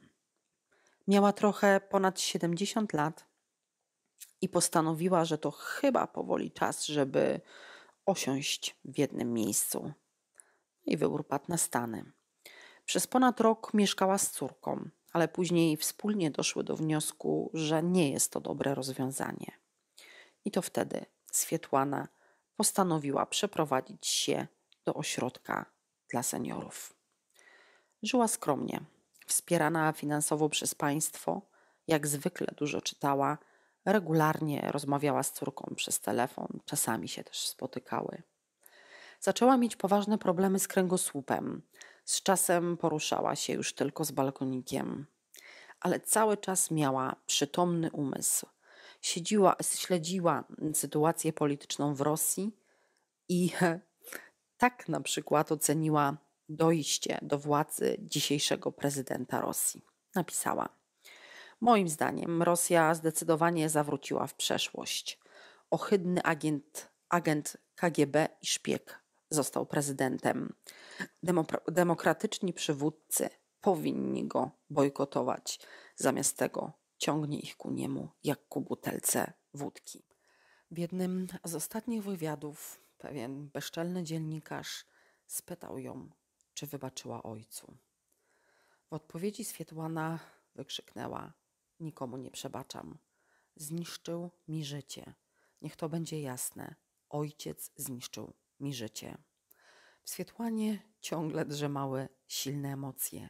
Miała trochę ponad 70 lat i postanowiła, że to chyba powoli czas, żeby osiąść w jednym miejscu. No I wybór padł na Stany. Przez ponad rok mieszkała z córką, ale później wspólnie doszły do wniosku, że nie jest to dobre rozwiązanie. I to wtedy Swietłana postanowiła przeprowadzić się do ośrodka dla seniorów. Żyła skromnie, wspierana finansowo przez państwo, jak zwykle dużo czytała, regularnie rozmawiała z córką przez telefon, czasami się też spotykały. Zaczęła mieć poważne problemy z kręgosłupem. Z czasem poruszała się już tylko z balkonikiem, ale cały czas miała przytomny umysł siedziła, śledziła mm, sytuację polityczną w Rosji i tak na przykład oceniła dojście do władzy dzisiejszego prezydenta Rosji. Napisała: Moim zdaniem Rosja zdecydowanie zawróciła w przeszłość. Ohydny agent, agent KGB i szpieg został prezydentem. demokratyczni przywódcy powinni go bojkotować. Zamiast tego ciągnie ich ku niemu jak ku butelce wódki. W jednym z ostatnich wywiadów pewien bezczelny dziennikarz spytał ją, czy wybaczyła ojcu. W odpowiedzi Swietłana wykrzyknęła: Nikomu nie przebaczam. Zniszczył mi życie. Niech to będzie jasne. Ojciec zniszczył mi życie. W Swietłanie ciągle drzemały silne emocje.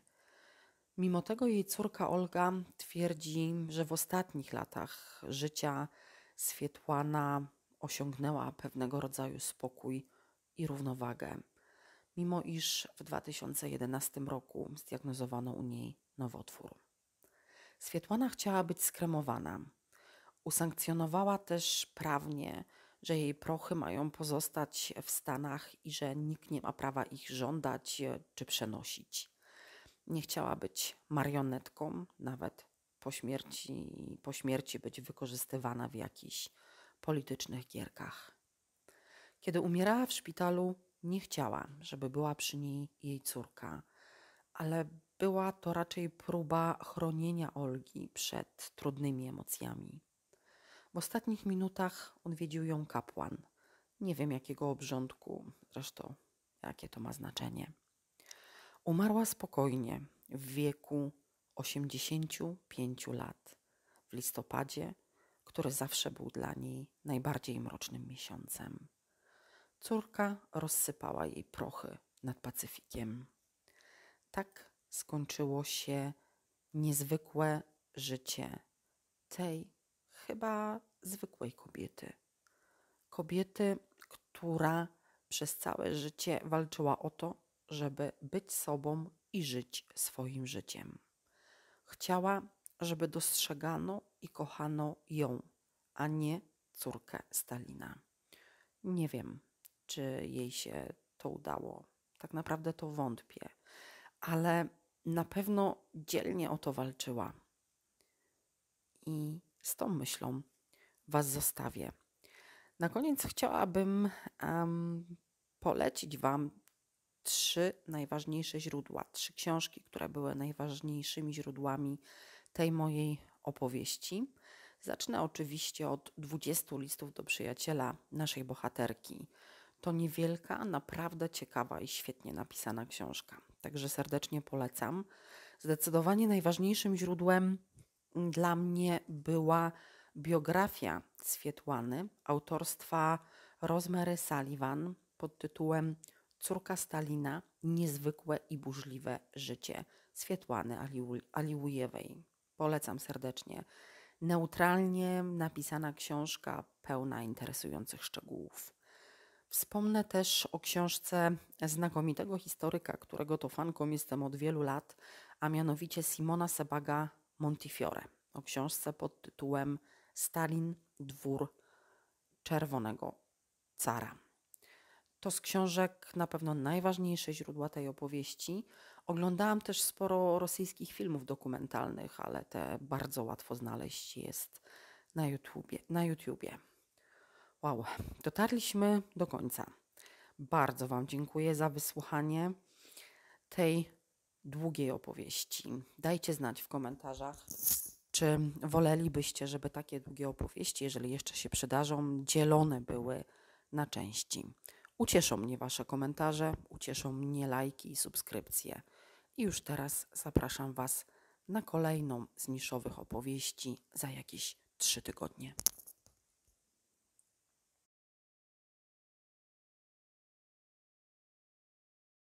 Mimo tego jej córka Olga twierdzi, że w ostatnich latach życia Swietłana osiągnęła pewnego rodzaju spokój i równowagę, mimo iż w 2011 roku zdiagnozowano u niej nowotwór. Swietłana chciała być skremowana. Usankcjonowała też prawnie, że jej prochy mają pozostać w Stanach i że nikt nie ma prawa ich żądać czy przenosić nie chciała być marionetką, nawet po śmierci, po śmierci być wykorzystywana w jakichś politycznych gierkach. Kiedy umierała w szpitalu, nie chciała, żeby była przy niej jej córka, ale była to raczej próba chronienia Olgi przed trudnymi emocjami. W ostatnich minutach odwiedził ją kapłan. Nie wiem jakiego obrządku, zresztą jakie to ma znaczenie. Umarła spokojnie w wieku 85 lat w listopadzie, który zawsze był dla niej najbardziej mrocznym miesiącem. Córka rozsypała jej prochy nad Pacyfikiem. Tak skończyło się niezwykłe życie tej chyba zwykłej kobiety. Kobiety, która przez całe życie walczyła o to, żeby być sobą i żyć swoim życiem. Chciała, żeby dostrzegano i kochano ją, a nie córkę Stalina. Nie wiem, czy jej się to udało. Tak naprawdę to wątpię, ale na pewno dzielnie o to walczyła. I z tą myślą Was zostawię. Na koniec chciałabym um, polecić Wam trzy najważniejsze źródła, trzy książki, które były najważniejszymi źródłami tej mojej opowieści. Zacznę oczywiście od 20 listów do przyjaciela naszej bohaterki. To niewielka, naprawdę ciekawa i świetnie napisana książka. Także serdecznie polecam. Zdecydowanie najważniejszym źródłem dla mnie była biografia Swietłany autorstwa Rosemary Sullivan pod tytułem córka Stalina, niezwykłe i burzliwe życie Swietłany Aliujewej. Polecam serdecznie. Neutralnie napisana książka pełna interesujących szczegółów. Wspomnę też o książce znakomitego historyka, którego to fanką jestem od wielu lat, a mianowicie Simona Sebaga Montifiore. O książce pod tytułem Stalin, dwór Czerwonego Cara. To z książek na pewno najważniejsze źródła tej opowieści. Oglądałam też sporo rosyjskich filmów dokumentalnych, ale te bardzo łatwo znaleźć jest na YouTubie. Na YouTubie. Wow, dotarliśmy do końca. Bardzo Wam dziękuję za wysłuchanie tej długiej opowieści. Dajcie znać w komentarzach, czy wolelibyście, żeby takie długie opowieści, jeżeli jeszcze się przydarzą, dzielone były na części. Ucieszą mnie Wasze komentarze, ucieszą mnie lajki i subskrypcje. I już teraz zapraszam Was na kolejną z niszowych opowieści za jakieś trzy tygodnie.